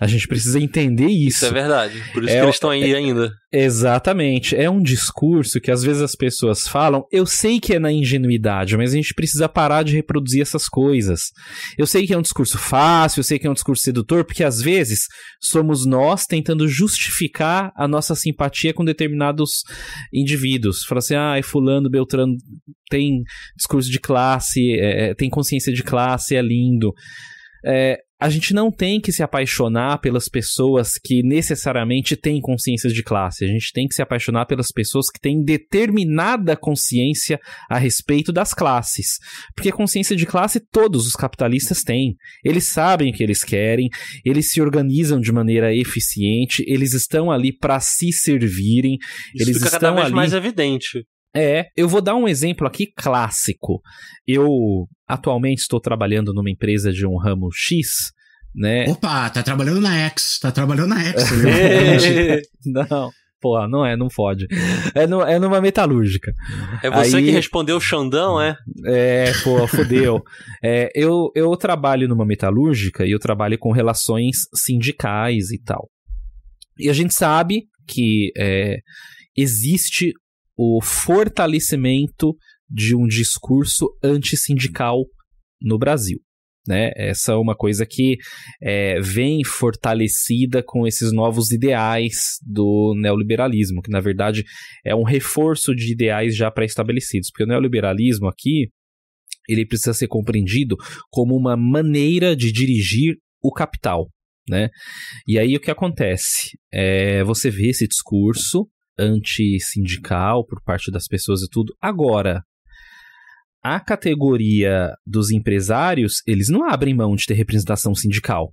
A gente precisa entender isso. Isso é verdade. Por isso é, que eles estão aí é, ainda. Exatamente. É um discurso que às vezes as pessoas falam. Eu sei que é na ingenuidade, mas a gente precisa parar de reproduzir essas coisas. Eu sei que é um discurso fácil, eu sei que é um discurso sedutor, porque às vezes somos nós tentando justificar a nossa simpatia com determinados indivíduos. Fala assim, assim, ah, fulano, Beltrano tem discurso de classe, é, é, tem consciência de classe, é lindo. É, a gente não tem que se apaixonar pelas pessoas que necessariamente têm consciências de classe. A gente tem que se apaixonar pelas pessoas que têm determinada consciência a respeito das classes. Porque consciência de classe todos os capitalistas têm. Eles sabem o que eles querem, eles se organizam de maneira eficiente, eles estão ali para se servirem. Isso eles fica estão cada vez ali... mais evidente. É, eu vou dar um exemplo aqui clássico. Eu atualmente estou trabalhando numa empresa de um ramo X, né? Opa, tá trabalhando na X, tá trabalhando na X. Né? não. Porra, não é, não pode. É, no, é numa metalúrgica. É você Aí, que respondeu o Xandão, é? É, pô, fodeu. é, eu, eu trabalho numa metalúrgica e eu trabalho com relações sindicais e tal. E a gente sabe que é, existe o fortalecimento de um discurso antissindical no Brasil. Né? Essa é uma coisa que é, vem fortalecida com esses novos ideais do neoliberalismo, que na verdade é um reforço de ideais já pré-estabelecidos, porque o neoliberalismo aqui ele precisa ser compreendido como uma maneira de dirigir o capital. Né? E aí o que acontece? É, você vê esse discurso antissindical por parte das pessoas e tudo. Agora, a categoria dos empresários, eles não abrem mão de ter representação sindical.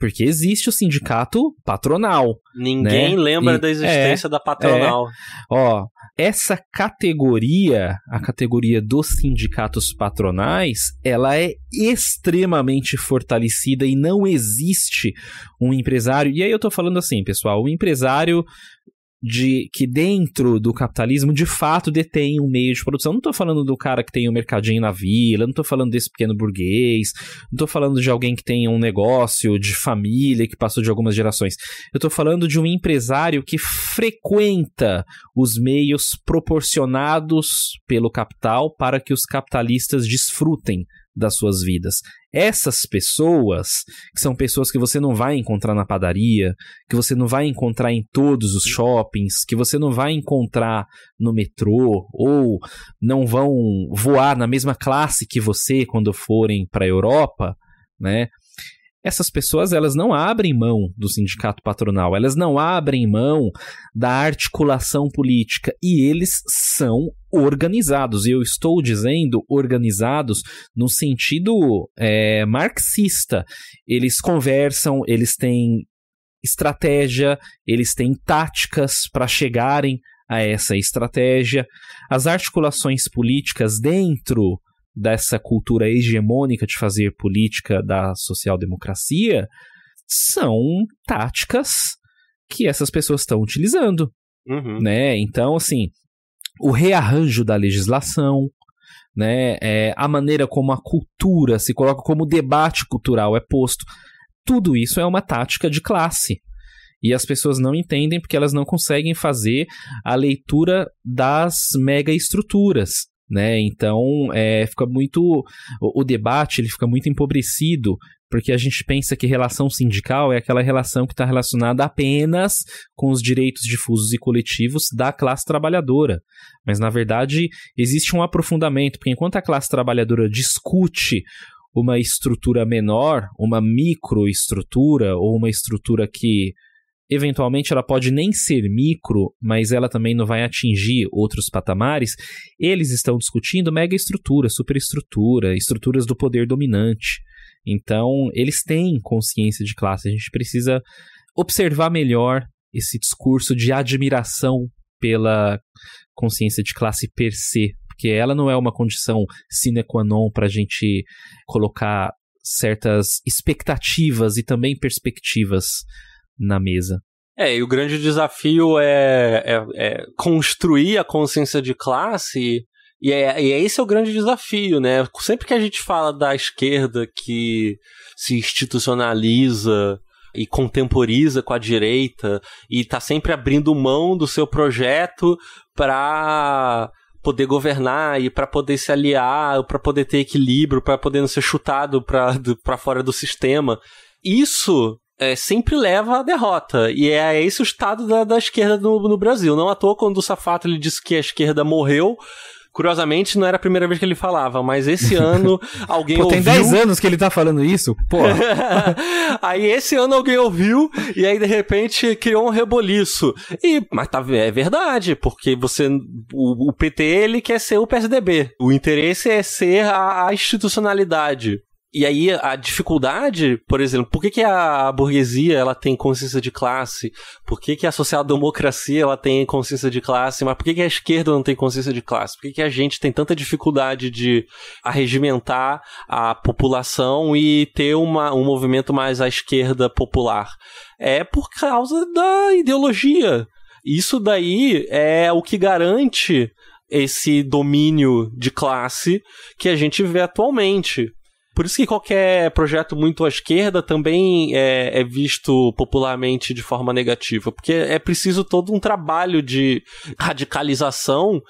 Porque existe o sindicato patronal. Ninguém né? lembra e, da existência é, da patronal. É. Ó, essa categoria, a categoria dos sindicatos patronais, ela é extremamente fortalecida e não existe um empresário. E aí eu tô falando assim, pessoal, o empresário de que dentro do capitalismo de fato detém um meio de produção. Não estou falando do cara que tem um mercadinho na vila, não estou falando desse pequeno burguês, não estou falando de alguém que tem um negócio de família que passou de algumas gerações. Eu estou falando de um empresário que frequenta os meios proporcionados pelo capital para que os capitalistas desfrutem das suas vidas. Essas pessoas, que são pessoas que você não vai encontrar na padaria, que você não vai encontrar em todos os shoppings, que você não vai encontrar no metrô, ou não vão voar na mesma classe que você quando forem para a Europa, né? essas pessoas elas não abrem mão do sindicato patronal, elas não abrem mão da articulação política e eles são organizados. E eu estou dizendo organizados no sentido é, marxista. Eles conversam, eles têm estratégia, eles têm táticas para chegarem a essa estratégia. As articulações políticas dentro dessa cultura hegemônica de fazer política da social-democracia são táticas que essas pessoas estão utilizando, uhum. né? Então, assim, o rearranjo da legislação, né? É, a maneira como a cultura se coloca, como o debate cultural é posto, tudo isso é uma tática de classe. E as pessoas não entendem porque elas não conseguem fazer a leitura das mega estruturas né? Então, é, fica muito o, o debate ele fica muito empobrecido porque a gente pensa que relação sindical é aquela relação que está relacionada apenas com os direitos difusos e coletivos da classe trabalhadora. Mas, na verdade, existe um aprofundamento, porque enquanto a classe trabalhadora discute uma estrutura menor, uma microestrutura ou uma estrutura que eventualmente ela pode nem ser micro, mas ela também não vai atingir outros patamares, eles estão discutindo mega estrutura, superestrutura, estruturas do poder dominante. Então, eles têm consciência de classe, a gente precisa observar melhor esse discurso de admiração pela consciência de classe per se, porque ela não é uma condição sine qua non para a gente colocar certas expectativas e também perspectivas na mesa. É, e o grande desafio é, é, é construir a consciência de classe e é, e é esse é o grande desafio, né? Sempre que a gente fala da esquerda que se institucionaliza e contemporiza com a direita e tá sempre abrindo mão do seu projeto para poder governar e para poder se aliar, para poder ter equilíbrio, para poder não ser chutado para fora do sistema. Isso é, sempre leva à derrota. E é, é esse o estado da, da esquerda no, no, Brasil. Não à toa quando o Safato ele disse que a esquerda morreu. Curiosamente, não era a primeira vez que ele falava, mas esse ano alguém Pô, ouviu. Tem 10 anos que ele tá falando isso? Pô. aí esse ano alguém ouviu e aí de repente criou um reboliço. E, mas tá, é verdade, porque você. O, o PT ele quer ser o PSDB. O interesse é ser a, a institucionalidade. E aí a dificuldade, por exemplo, por que, que a burguesia ela tem consciência de classe? Por que, que a social-democracia ela tem consciência de classe? Mas por que, que a esquerda não tem consciência de classe? Por que, que a gente tem tanta dificuldade de arregimentar a população e ter uma, um movimento mais à esquerda popular? É por causa da ideologia. Isso daí é o que garante esse domínio de classe que a gente vê atualmente. Por isso que qualquer projeto muito à esquerda também é, é visto popularmente de forma negativa, porque é preciso todo um trabalho de radicalização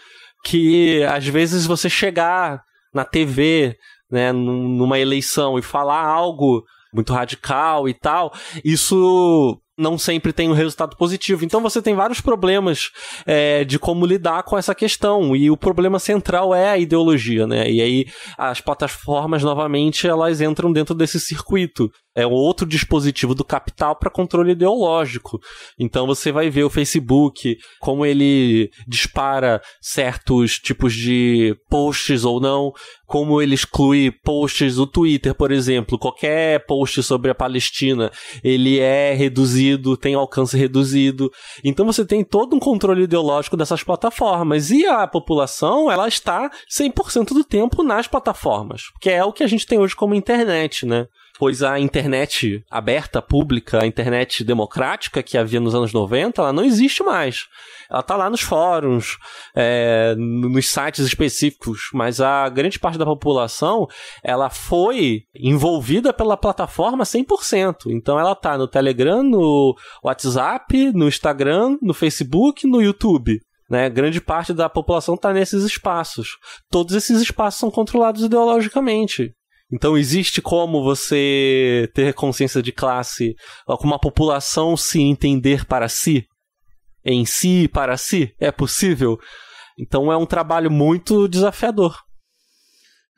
que às vezes você chegar na TV, né, numa eleição e falar algo muito radical e tal, isso não sempre tem um resultado positivo. Então você tem vários problemas é, de como lidar com essa questão. E o problema central é a ideologia, né? E aí as plataformas, novamente, elas entram dentro desse circuito é um outro dispositivo do capital para controle ideológico. Então você vai ver o Facebook, como ele dispara certos tipos de posts ou não, como ele exclui posts, o Twitter, por exemplo, qualquer post sobre a Palestina, ele é reduzido, tem alcance reduzido. Então você tem todo um controle ideológico dessas plataformas e a população, ela está 100% do tempo nas plataformas, que é o que a gente tem hoje como internet, né? pois a internet aberta, pública, a internet democrática que havia nos anos 90, ela não existe mais. Ela está lá nos fóruns, é, nos sites específicos, mas a grande parte da população, ela foi envolvida pela plataforma 100%. Então ela está no Telegram, no WhatsApp, no Instagram, no Facebook, no YouTube. Né? Grande parte da população está nesses espaços. Todos esses espaços são controlados ideologicamente. Então existe como você ter consciência de classe, como a população se entender para si, em si e para si, é possível. Então é um trabalho muito desafiador.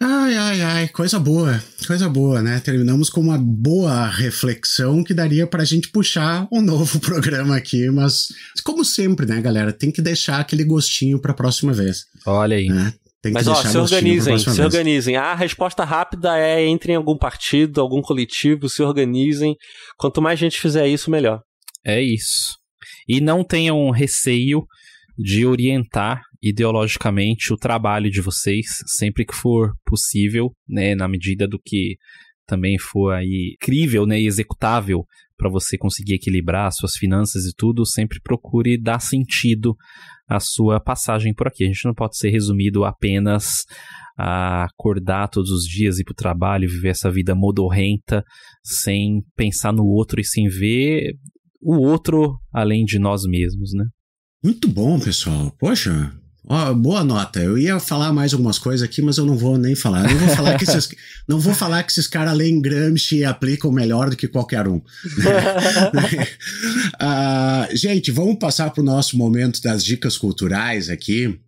Ai, ai, ai, coisa boa, coisa boa, né? Terminamos com uma boa reflexão que daria para a gente puxar um novo programa aqui, mas como sempre, né, galera? Tem que deixar aquele gostinho para a próxima vez. Olha aí. Né? Tem Mas, ó, se organizem, se organizem. A resposta rápida é entre em algum partido, algum coletivo, se organizem. Quanto mais gente fizer isso, melhor. É isso. E não tenham receio de orientar ideologicamente o trabalho de vocês, sempre que for possível, né, na medida do que também for aí crível, né, e executável para você conseguir equilibrar suas finanças e tudo, sempre procure dar sentido a sua passagem por aqui. A gente não pode ser resumido apenas a acordar todos os dias, ir para o trabalho, viver essa vida modorrenta, sem pensar no outro e sem ver o outro além de nós mesmos, né? Muito bom, pessoal. Poxa, Ó, oh, boa nota. Eu ia falar mais algumas coisas aqui, mas eu não vou nem falar. não vou falar que esses, não vou falar que esses caras leem Gramsci e aplicam melhor do que qualquer um. uh, gente, vamos passar para o nosso momento das dicas culturais aqui.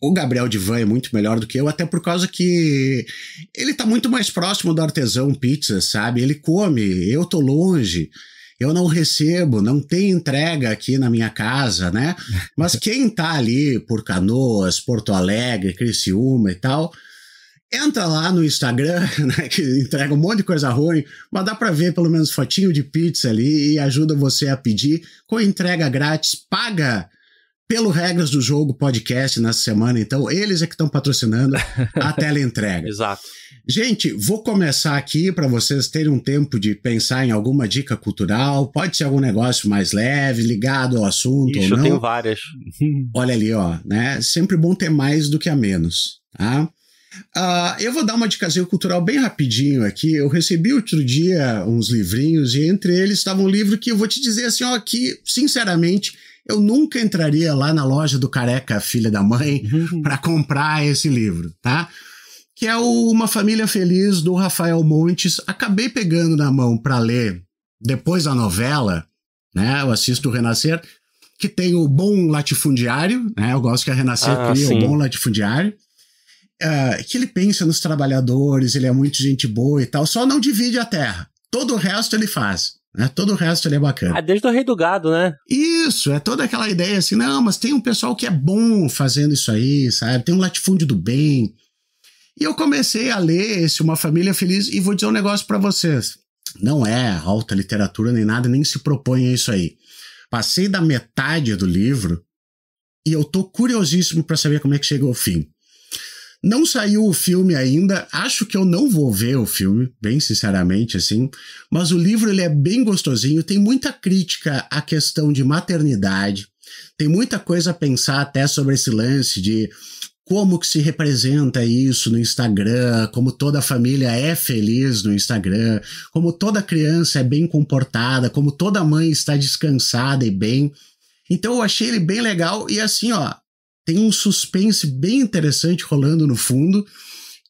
O Gabriel Divan é muito melhor do que eu, até por causa que ele está muito mais próximo do artesão pizza, sabe? Ele come, eu tô longe eu não recebo, não tem entrega aqui na minha casa, né? Mas quem tá ali por Canoas, Porto Alegre, Criciúma e tal, entra lá no Instagram, né, que entrega um monte de coisa ruim, mas dá para ver pelo menos fotinho de pizza ali e ajuda você a pedir com entrega grátis, paga pelo Regras do Jogo podcast nessa semana, então eles é que estão patrocinando a tela entrega. Exato. Gente, vou começar aqui para vocês terem um tempo de pensar em alguma dica cultural. Pode ser algum negócio mais leve, ligado ao assunto Ixi, ou não. Eu tenho várias. Olha ali, ó, né? Sempre bom ter mais do que a menos, tá? Uh, eu vou dar uma dicazinha cultural bem rapidinho aqui. Eu recebi outro dia uns livrinhos e entre eles estava um livro que eu vou te dizer assim, ó, que sinceramente eu nunca entraria lá na loja do Careca Filha da Mãe uhum. para comprar esse livro, tá? que é o Uma Família Feliz do Rafael Montes. Acabei pegando na mão para ler depois da novela, né? Eu assisto o Renascer, que tem o bom latifundiário, né? Eu gosto que a Renascer ah, cria sim. o bom latifundiário. Uh, que ele pensa nos trabalhadores, ele é muito gente boa e tal, só não divide a terra. Todo o resto ele faz. Né? Todo o resto ele é bacana. Ah, desde o rei do gado, né? Isso, é toda aquela ideia assim, não, mas tem um pessoal que é bom fazendo isso aí, sabe? Tem um latifúndio do bem, e eu comecei a ler esse Uma Família Feliz e vou dizer um negócio para vocês. Não é alta literatura nem nada, nem se propõe a isso aí. Passei da metade do livro e eu tô curiosíssimo para saber como é que chega ao fim. Não saiu o filme ainda, acho que eu não vou ver o filme, bem sinceramente assim, mas o livro ele é bem gostosinho, tem muita crítica à questão de maternidade, tem muita coisa a pensar até sobre esse lance de como que se representa isso no Instagram, como toda família é feliz no Instagram, como toda criança é bem comportada, como toda mãe está descansada e bem. Então eu achei ele bem legal e assim, ó, tem um suspense bem interessante rolando no fundo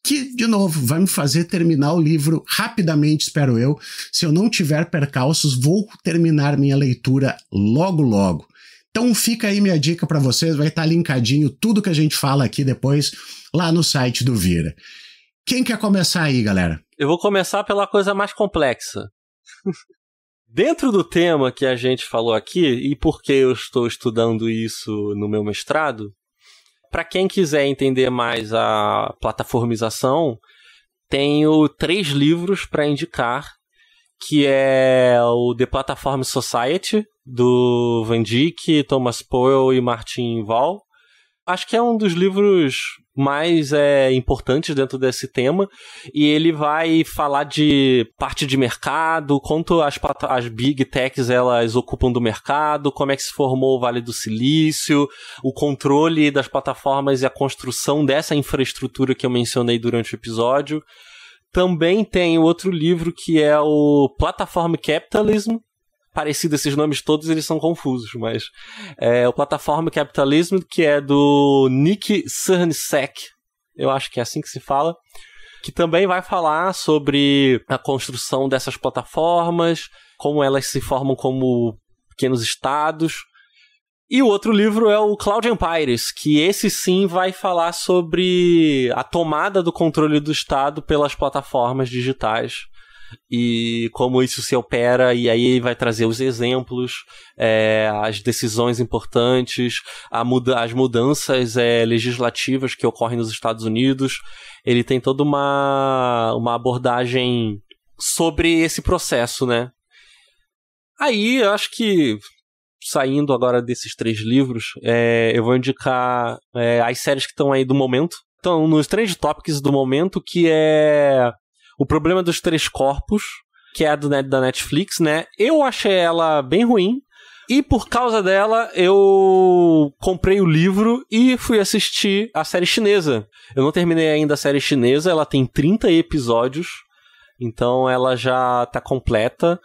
que, de novo, vai me fazer terminar o livro rapidamente, espero eu. Se eu não tiver percalços, vou terminar minha leitura logo, logo. Então fica aí minha dica para vocês, vai estar tá linkadinho tudo que a gente fala aqui depois lá no site do Vira. Quem quer começar aí, galera? Eu vou começar pela coisa mais complexa. Dentro do tema que a gente falou aqui e por que eu estou estudando isso no meu mestrado, para quem quiser entender mais a plataformização, tenho três livros para indicar que é o The Platform Society, do Van Dyck, Thomas Poel e Martin Val. Acho que é um dos livros mais é, importantes dentro desse tema, e ele vai falar de parte de mercado, quanto as, as big techs elas ocupam do mercado, como é que se formou o Vale do Silício, o controle das plataformas e a construção dessa infraestrutura que eu mencionei durante o episódio. Também tem outro livro que é o Platform Capitalism. Parecido esses nomes todos, eles são confusos, mas é o Platform Capitalism, que é do Nick Cernisek. Eu acho que é assim que se fala que também vai falar sobre a construção dessas plataformas, como elas se formam como pequenos estados, e o outro livro é o Cloud Empires, que esse sim vai falar sobre a tomada do controle do Estado pelas plataformas digitais e como isso se opera, e aí ele vai trazer os exemplos, é, as decisões importantes, muda as mudanças é, legislativas que ocorrem nos Estados Unidos. Ele tem toda uma, uma abordagem sobre esse processo, né? Aí eu acho que saindo agora desses três livros, é, eu vou indicar é, as séries que estão aí do momento. Estão nos três topics do momento, que é O Problema dos Três Corpos, que é a do, da Netflix, né? Eu achei ela bem ruim. E por causa dela, eu comprei o livro e fui assistir a série chinesa. Eu não terminei ainda a série chinesa, ela tem 30 episódios. Então ela já tá completa.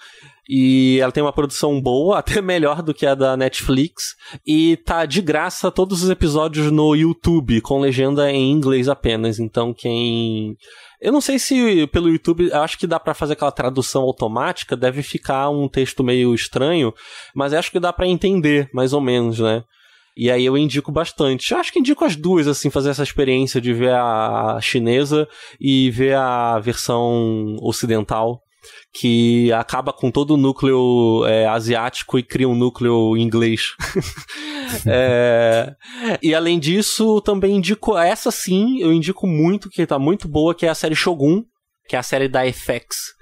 E ela tem uma produção boa, até melhor do que a da Netflix. E tá de graça todos os episódios no YouTube, com legenda em inglês apenas. Então quem. Eu não sei se pelo YouTube, acho que dá para fazer aquela tradução automática, deve ficar um texto meio estranho, mas acho que dá para entender, mais ou menos, né? E aí eu indico bastante. Eu acho que indico as duas, assim, fazer essa experiência de ver a chinesa e ver a versão ocidental, que acaba com todo o núcleo é, asiático e cria um núcleo inglês. é, e além disso, também indico essa sim, eu indico muito, que tá muito boa, que é a série Shogun, que é a série da FX.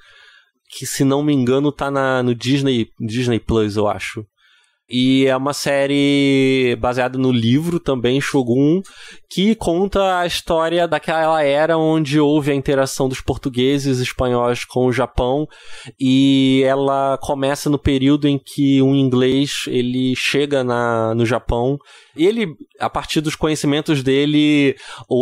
Que se não me engano tá na, no Disney, Disney Plus, eu acho. E é uma série baseada no livro também, Shogun, que conta a história daquela era onde houve a interação dos portugueses e espanhóis com o Japão. E ela começa no período em que um inglês ele chega na, no Japão ele, a partir dos conhecimentos dele,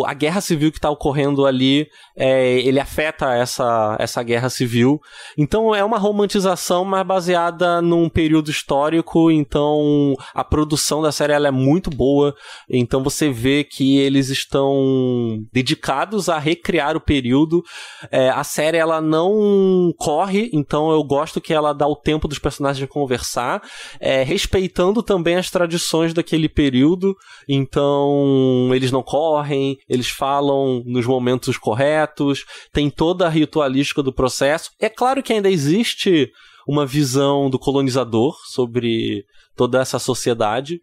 a guerra civil que está ocorrendo ali, é, ele afeta essa, essa guerra civil. Então é uma romantização, mas baseada num período histórico. Então a produção da série é muito boa. Então você vê que eles estão dedicados a recriar o período. É, a série ela não corre, então eu gosto que ela dá o tempo dos personagens de conversar, é, respeitando também as tradições daquele período período, então eles não correm, eles falam nos momentos corretos, tem toda a ritualística do processo. É claro que ainda existe uma visão do colonizador sobre toda essa sociedade,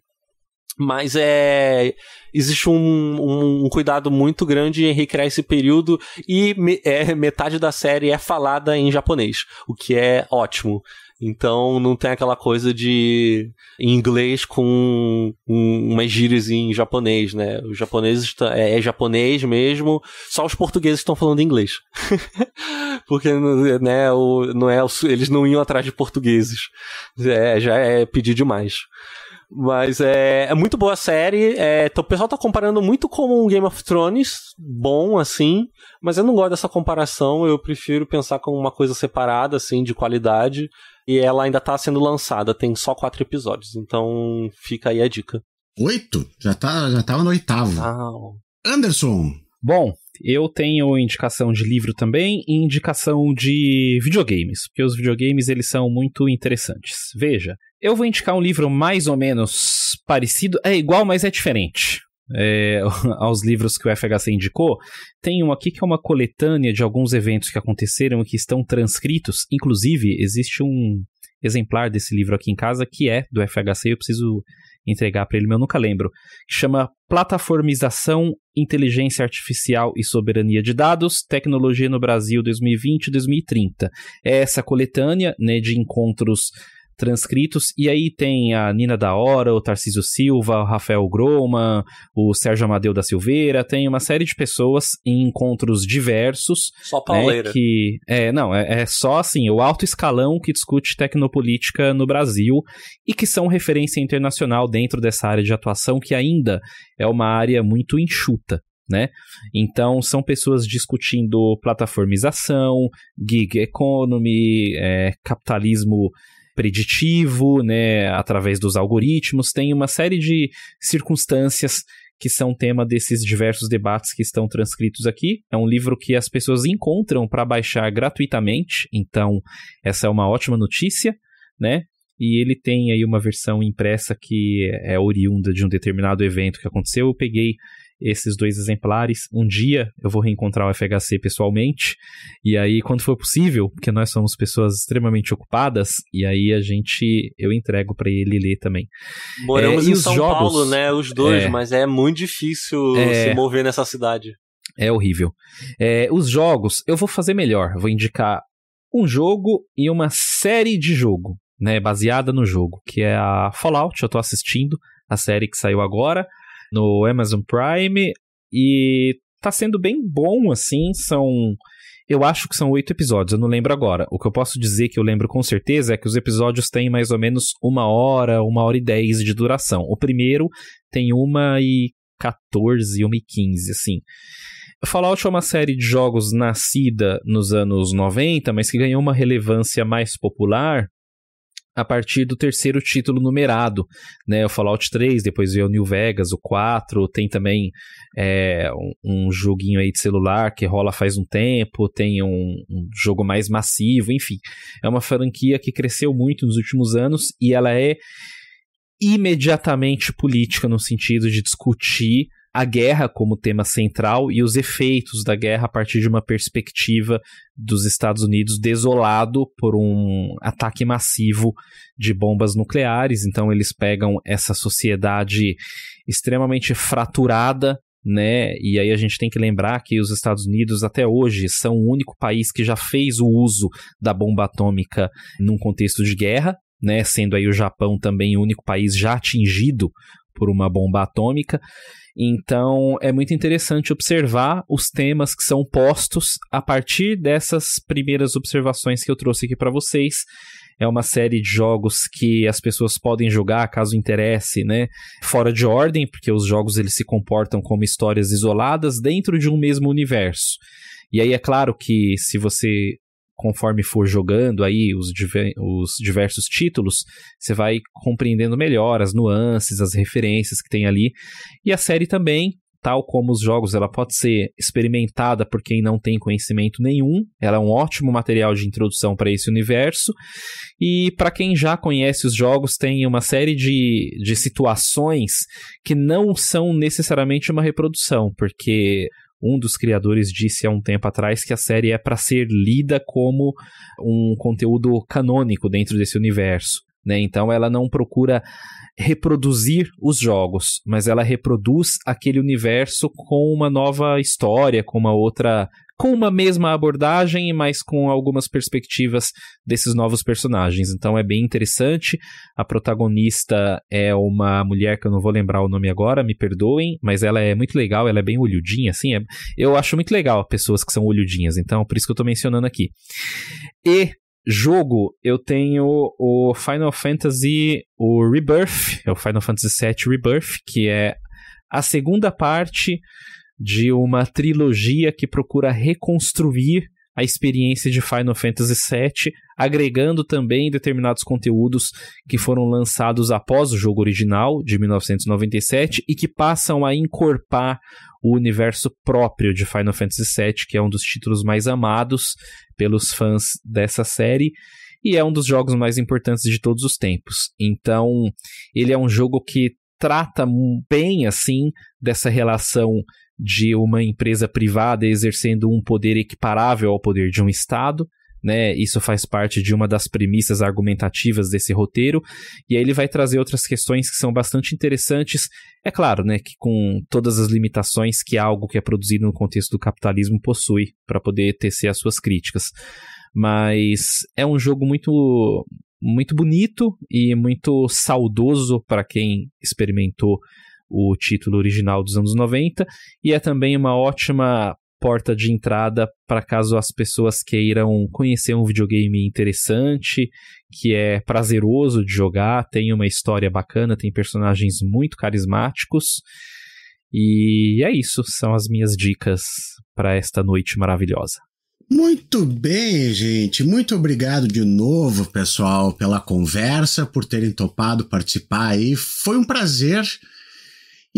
mas é. Existe um, um, um, cuidado muito grande em recriar esse período e me, é, metade da série é falada em japonês, o que é ótimo. Então não tem aquela coisa de inglês com um, umas gírias em japonês, né? Os japoneses é, é japonês mesmo, só os portugueses estão falando inglês. Porque né, o, não é, eles não iam atrás de portugueses. É, já é pedir demais. Mas é, é muito boa a série. É, então, o pessoal tá comparando muito com um Game of Thrones, bom assim, mas eu não gosto dessa comparação. Eu prefiro pensar como uma coisa separada, assim, de qualidade. E ela ainda tá sendo lançada, tem só quatro episódios, então fica aí a dica. Oito? Já, tá, já tava no oitavo. Ah, Anderson! Bom, eu tenho indicação de livro também e indicação de videogames, porque os videogames eles são muito interessantes. Veja, eu vou indicar um livro mais ou menos parecido, é igual, mas é diferente é, aos livros que o FHC indicou, tem um aqui que é uma coletânea de alguns eventos que aconteceram e que estão transcritos. Inclusive, existe um exemplar desse livro aqui em casa que é do FHC, eu preciso entregar para ele, mas eu nunca lembro, que chama Plataformização, Inteligência Artificial e Soberania de Dados, Tecnologia no Brasil 2020-2030. É essa coletânea né, de encontros transcritos. E aí tem a Nina da Hora, o Tarcísio Silva, o Rafael Groman, o Sérgio Amadeu da Silveira, tem uma série de pessoas em encontros diversos. Só Né, que, é, não, é, é só assim, o alto escalão que discute tecnopolítica no Brasil e que são referência internacional dentro dessa área de atuação que ainda é uma área muito enxuta. Né? Então, são pessoas discutindo plataformização, gig economy, é, capitalismo preditivo, né, através dos algoritmos, tem uma série de circunstâncias que são tema desses diversos debates que estão transcritos aqui. É um livro que as pessoas encontram para baixar gratuitamente, então essa é uma ótima notícia, né? E ele tem aí uma versão impressa que é oriunda de um determinado evento que aconteceu. Eu peguei esses dois exemplares. Um dia eu vou reencontrar o FHC pessoalmente, e aí, quando for possível, porque nós somos pessoas extremamente ocupadas, e aí a gente, eu entrego para ele ler também. Moramos é, em São jogos, Paulo, né, os dois, é, mas é muito difícil é, se mover nessa cidade. É horrível. É, os jogos, eu vou fazer melhor, vou indicar um jogo e uma série de jogo, né, baseada no jogo, que é a Fallout, eu tô assistindo, a série que saiu agora, no Amazon Prime e tá sendo bem bom, assim, são... Eu acho que são oito episódios, eu não lembro agora. O que eu posso dizer que eu lembro com certeza é que os episódios têm mais ou menos uma hora, uma hora e dez de duração. O primeiro tem uma e quatorze, uma e quinze assim. Fallout é uma série de jogos nascida nos anos 90, mas que ganhou uma relevância mais popular a partir do terceiro título numerado, né? O Fallout 3, depois veio o New Vegas, o 4, tem também é, um, um, joguinho aí de celular que rola faz um tempo, tem um, um, jogo mais massivo, enfim. É uma franquia que cresceu muito nos últimos anos e ela é imediatamente política no sentido de discutir a guerra como tema central e os efeitos da guerra a partir de uma perspectiva dos Estados Unidos desolado por um ataque massivo de bombas nucleares. Então eles pegam essa sociedade extremamente fraturada né? E aí a gente tem que lembrar que os Estados Unidos até hoje são o único país que já fez o uso da bomba atômica num contexto de guerra, né? Sendo aí o Japão também o único país já atingido por uma bomba atômica. Então é muito interessante observar os temas que são postos a partir dessas primeiras observações que eu trouxe aqui para vocês. É uma série de jogos que as pessoas podem jogar caso interesse, né? Fora de ordem, porque os jogos eles se comportam como histórias isoladas dentro de um mesmo universo. E aí é claro que se você conforme for jogando aí os, os diversos títulos, você vai compreendendo melhor as nuances, as referências que tem ali. E a série também, tal como os jogos, ela pode ser experimentada por quem não tem conhecimento nenhum. Ela é um ótimo material de introdução para esse universo. E para quem já conhece os jogos, tem uma série de, de situações que não são necessariamente uma reprodução, porque um dos criadores disse há um tempo atrás que a série é para ser lida como um conteúdo canônico dentro desse universo. Né? Então ela não procura reproduzir os jogos, mas ela reproduz aquele universo com uma nova história, com uma outra com uma mesma abordagem, mas com algumas perspectivas desses novos personagens. Então é bem interessante. A protagonista é uma mulher que eu não vou lembrar o nome agora, me perdoem, mas ela é muito legal, ela é bem olhudinha, assim. É... Eu acho muito legal pessoas que são olhudinhas, então por isso que eu tô mencionando aqui. E jogo, eu tenho o Final Fantasy, o Rebirth, é o Final Fantasy VII Rebirth, que é a segunda parte de uma trilogia que procura reconstruir a experiência de Final Fantasy VII, agregando também determinados conteúdos que foram lançados após o jogo original de 1997 e que passam a encorpar o universo próprio de Final Fantasy VII, que é um dos títulos mais amados pelos fãs dessa série e é um dos jogos mais importantes de todos os tempos. Então, ele é um jogo que trata bem assim dessa relação de uma empresa privada exercendo um poder equiparável ao poder de um Estado. Né, isso faz parte de uma das premissas argumentativas desse roteiro. E aí ele vai trazer outras questões que são bastante interessantes. É claro, né, que com todas as limitações que algo que é produzido no contexto do capitalismo possui para poder tecer as suas críticas. Mas é um jogo muito muito bonito e muito saudoso para quem experimentou o título original dos anos 90, e é também uma ótima porta de entrada para caso as pessoas queiram conhecer um videogame interessante, que é prazeroso de jogar, tem uma história bacana, tem personagens muito carismáticos. E é isso, são as minhas dicas para esta noite maravilhosa. Muito bem, gente. Muito obrigado de novo, pessoal, pela conversa, por terem topado participar aí. Foi um prazer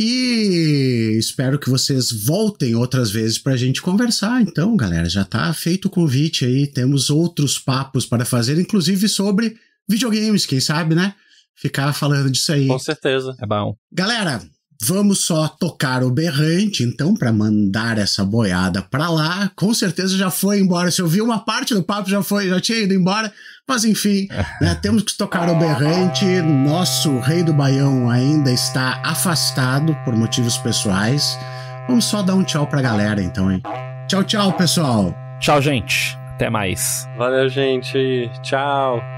e espero que vocês voltem outras vezes para a gente conversar. Então, galera, já está feito o convite aí. Temos outros papos para fazer, inclusive sobre videogames, quem sabe, né? Ficar falando disso aí. Com certeza, é bom. Galera, Vamos só tocar o berrante, então, para mandar essa boiada para lá. Com certeza já foi embora. Se eu vi uma parte do papo, já foi, já tinha ido embora. Mas enfim, né, temos que tocar o berrante. Nosso rei do Baião ainda está afastado por motivos pessoais. Vamos só dar um tchau pra galera, então, hein? Tchau, tchau, pessoal. Tchau, gente. Até mais. Valeu, gente. Tchau.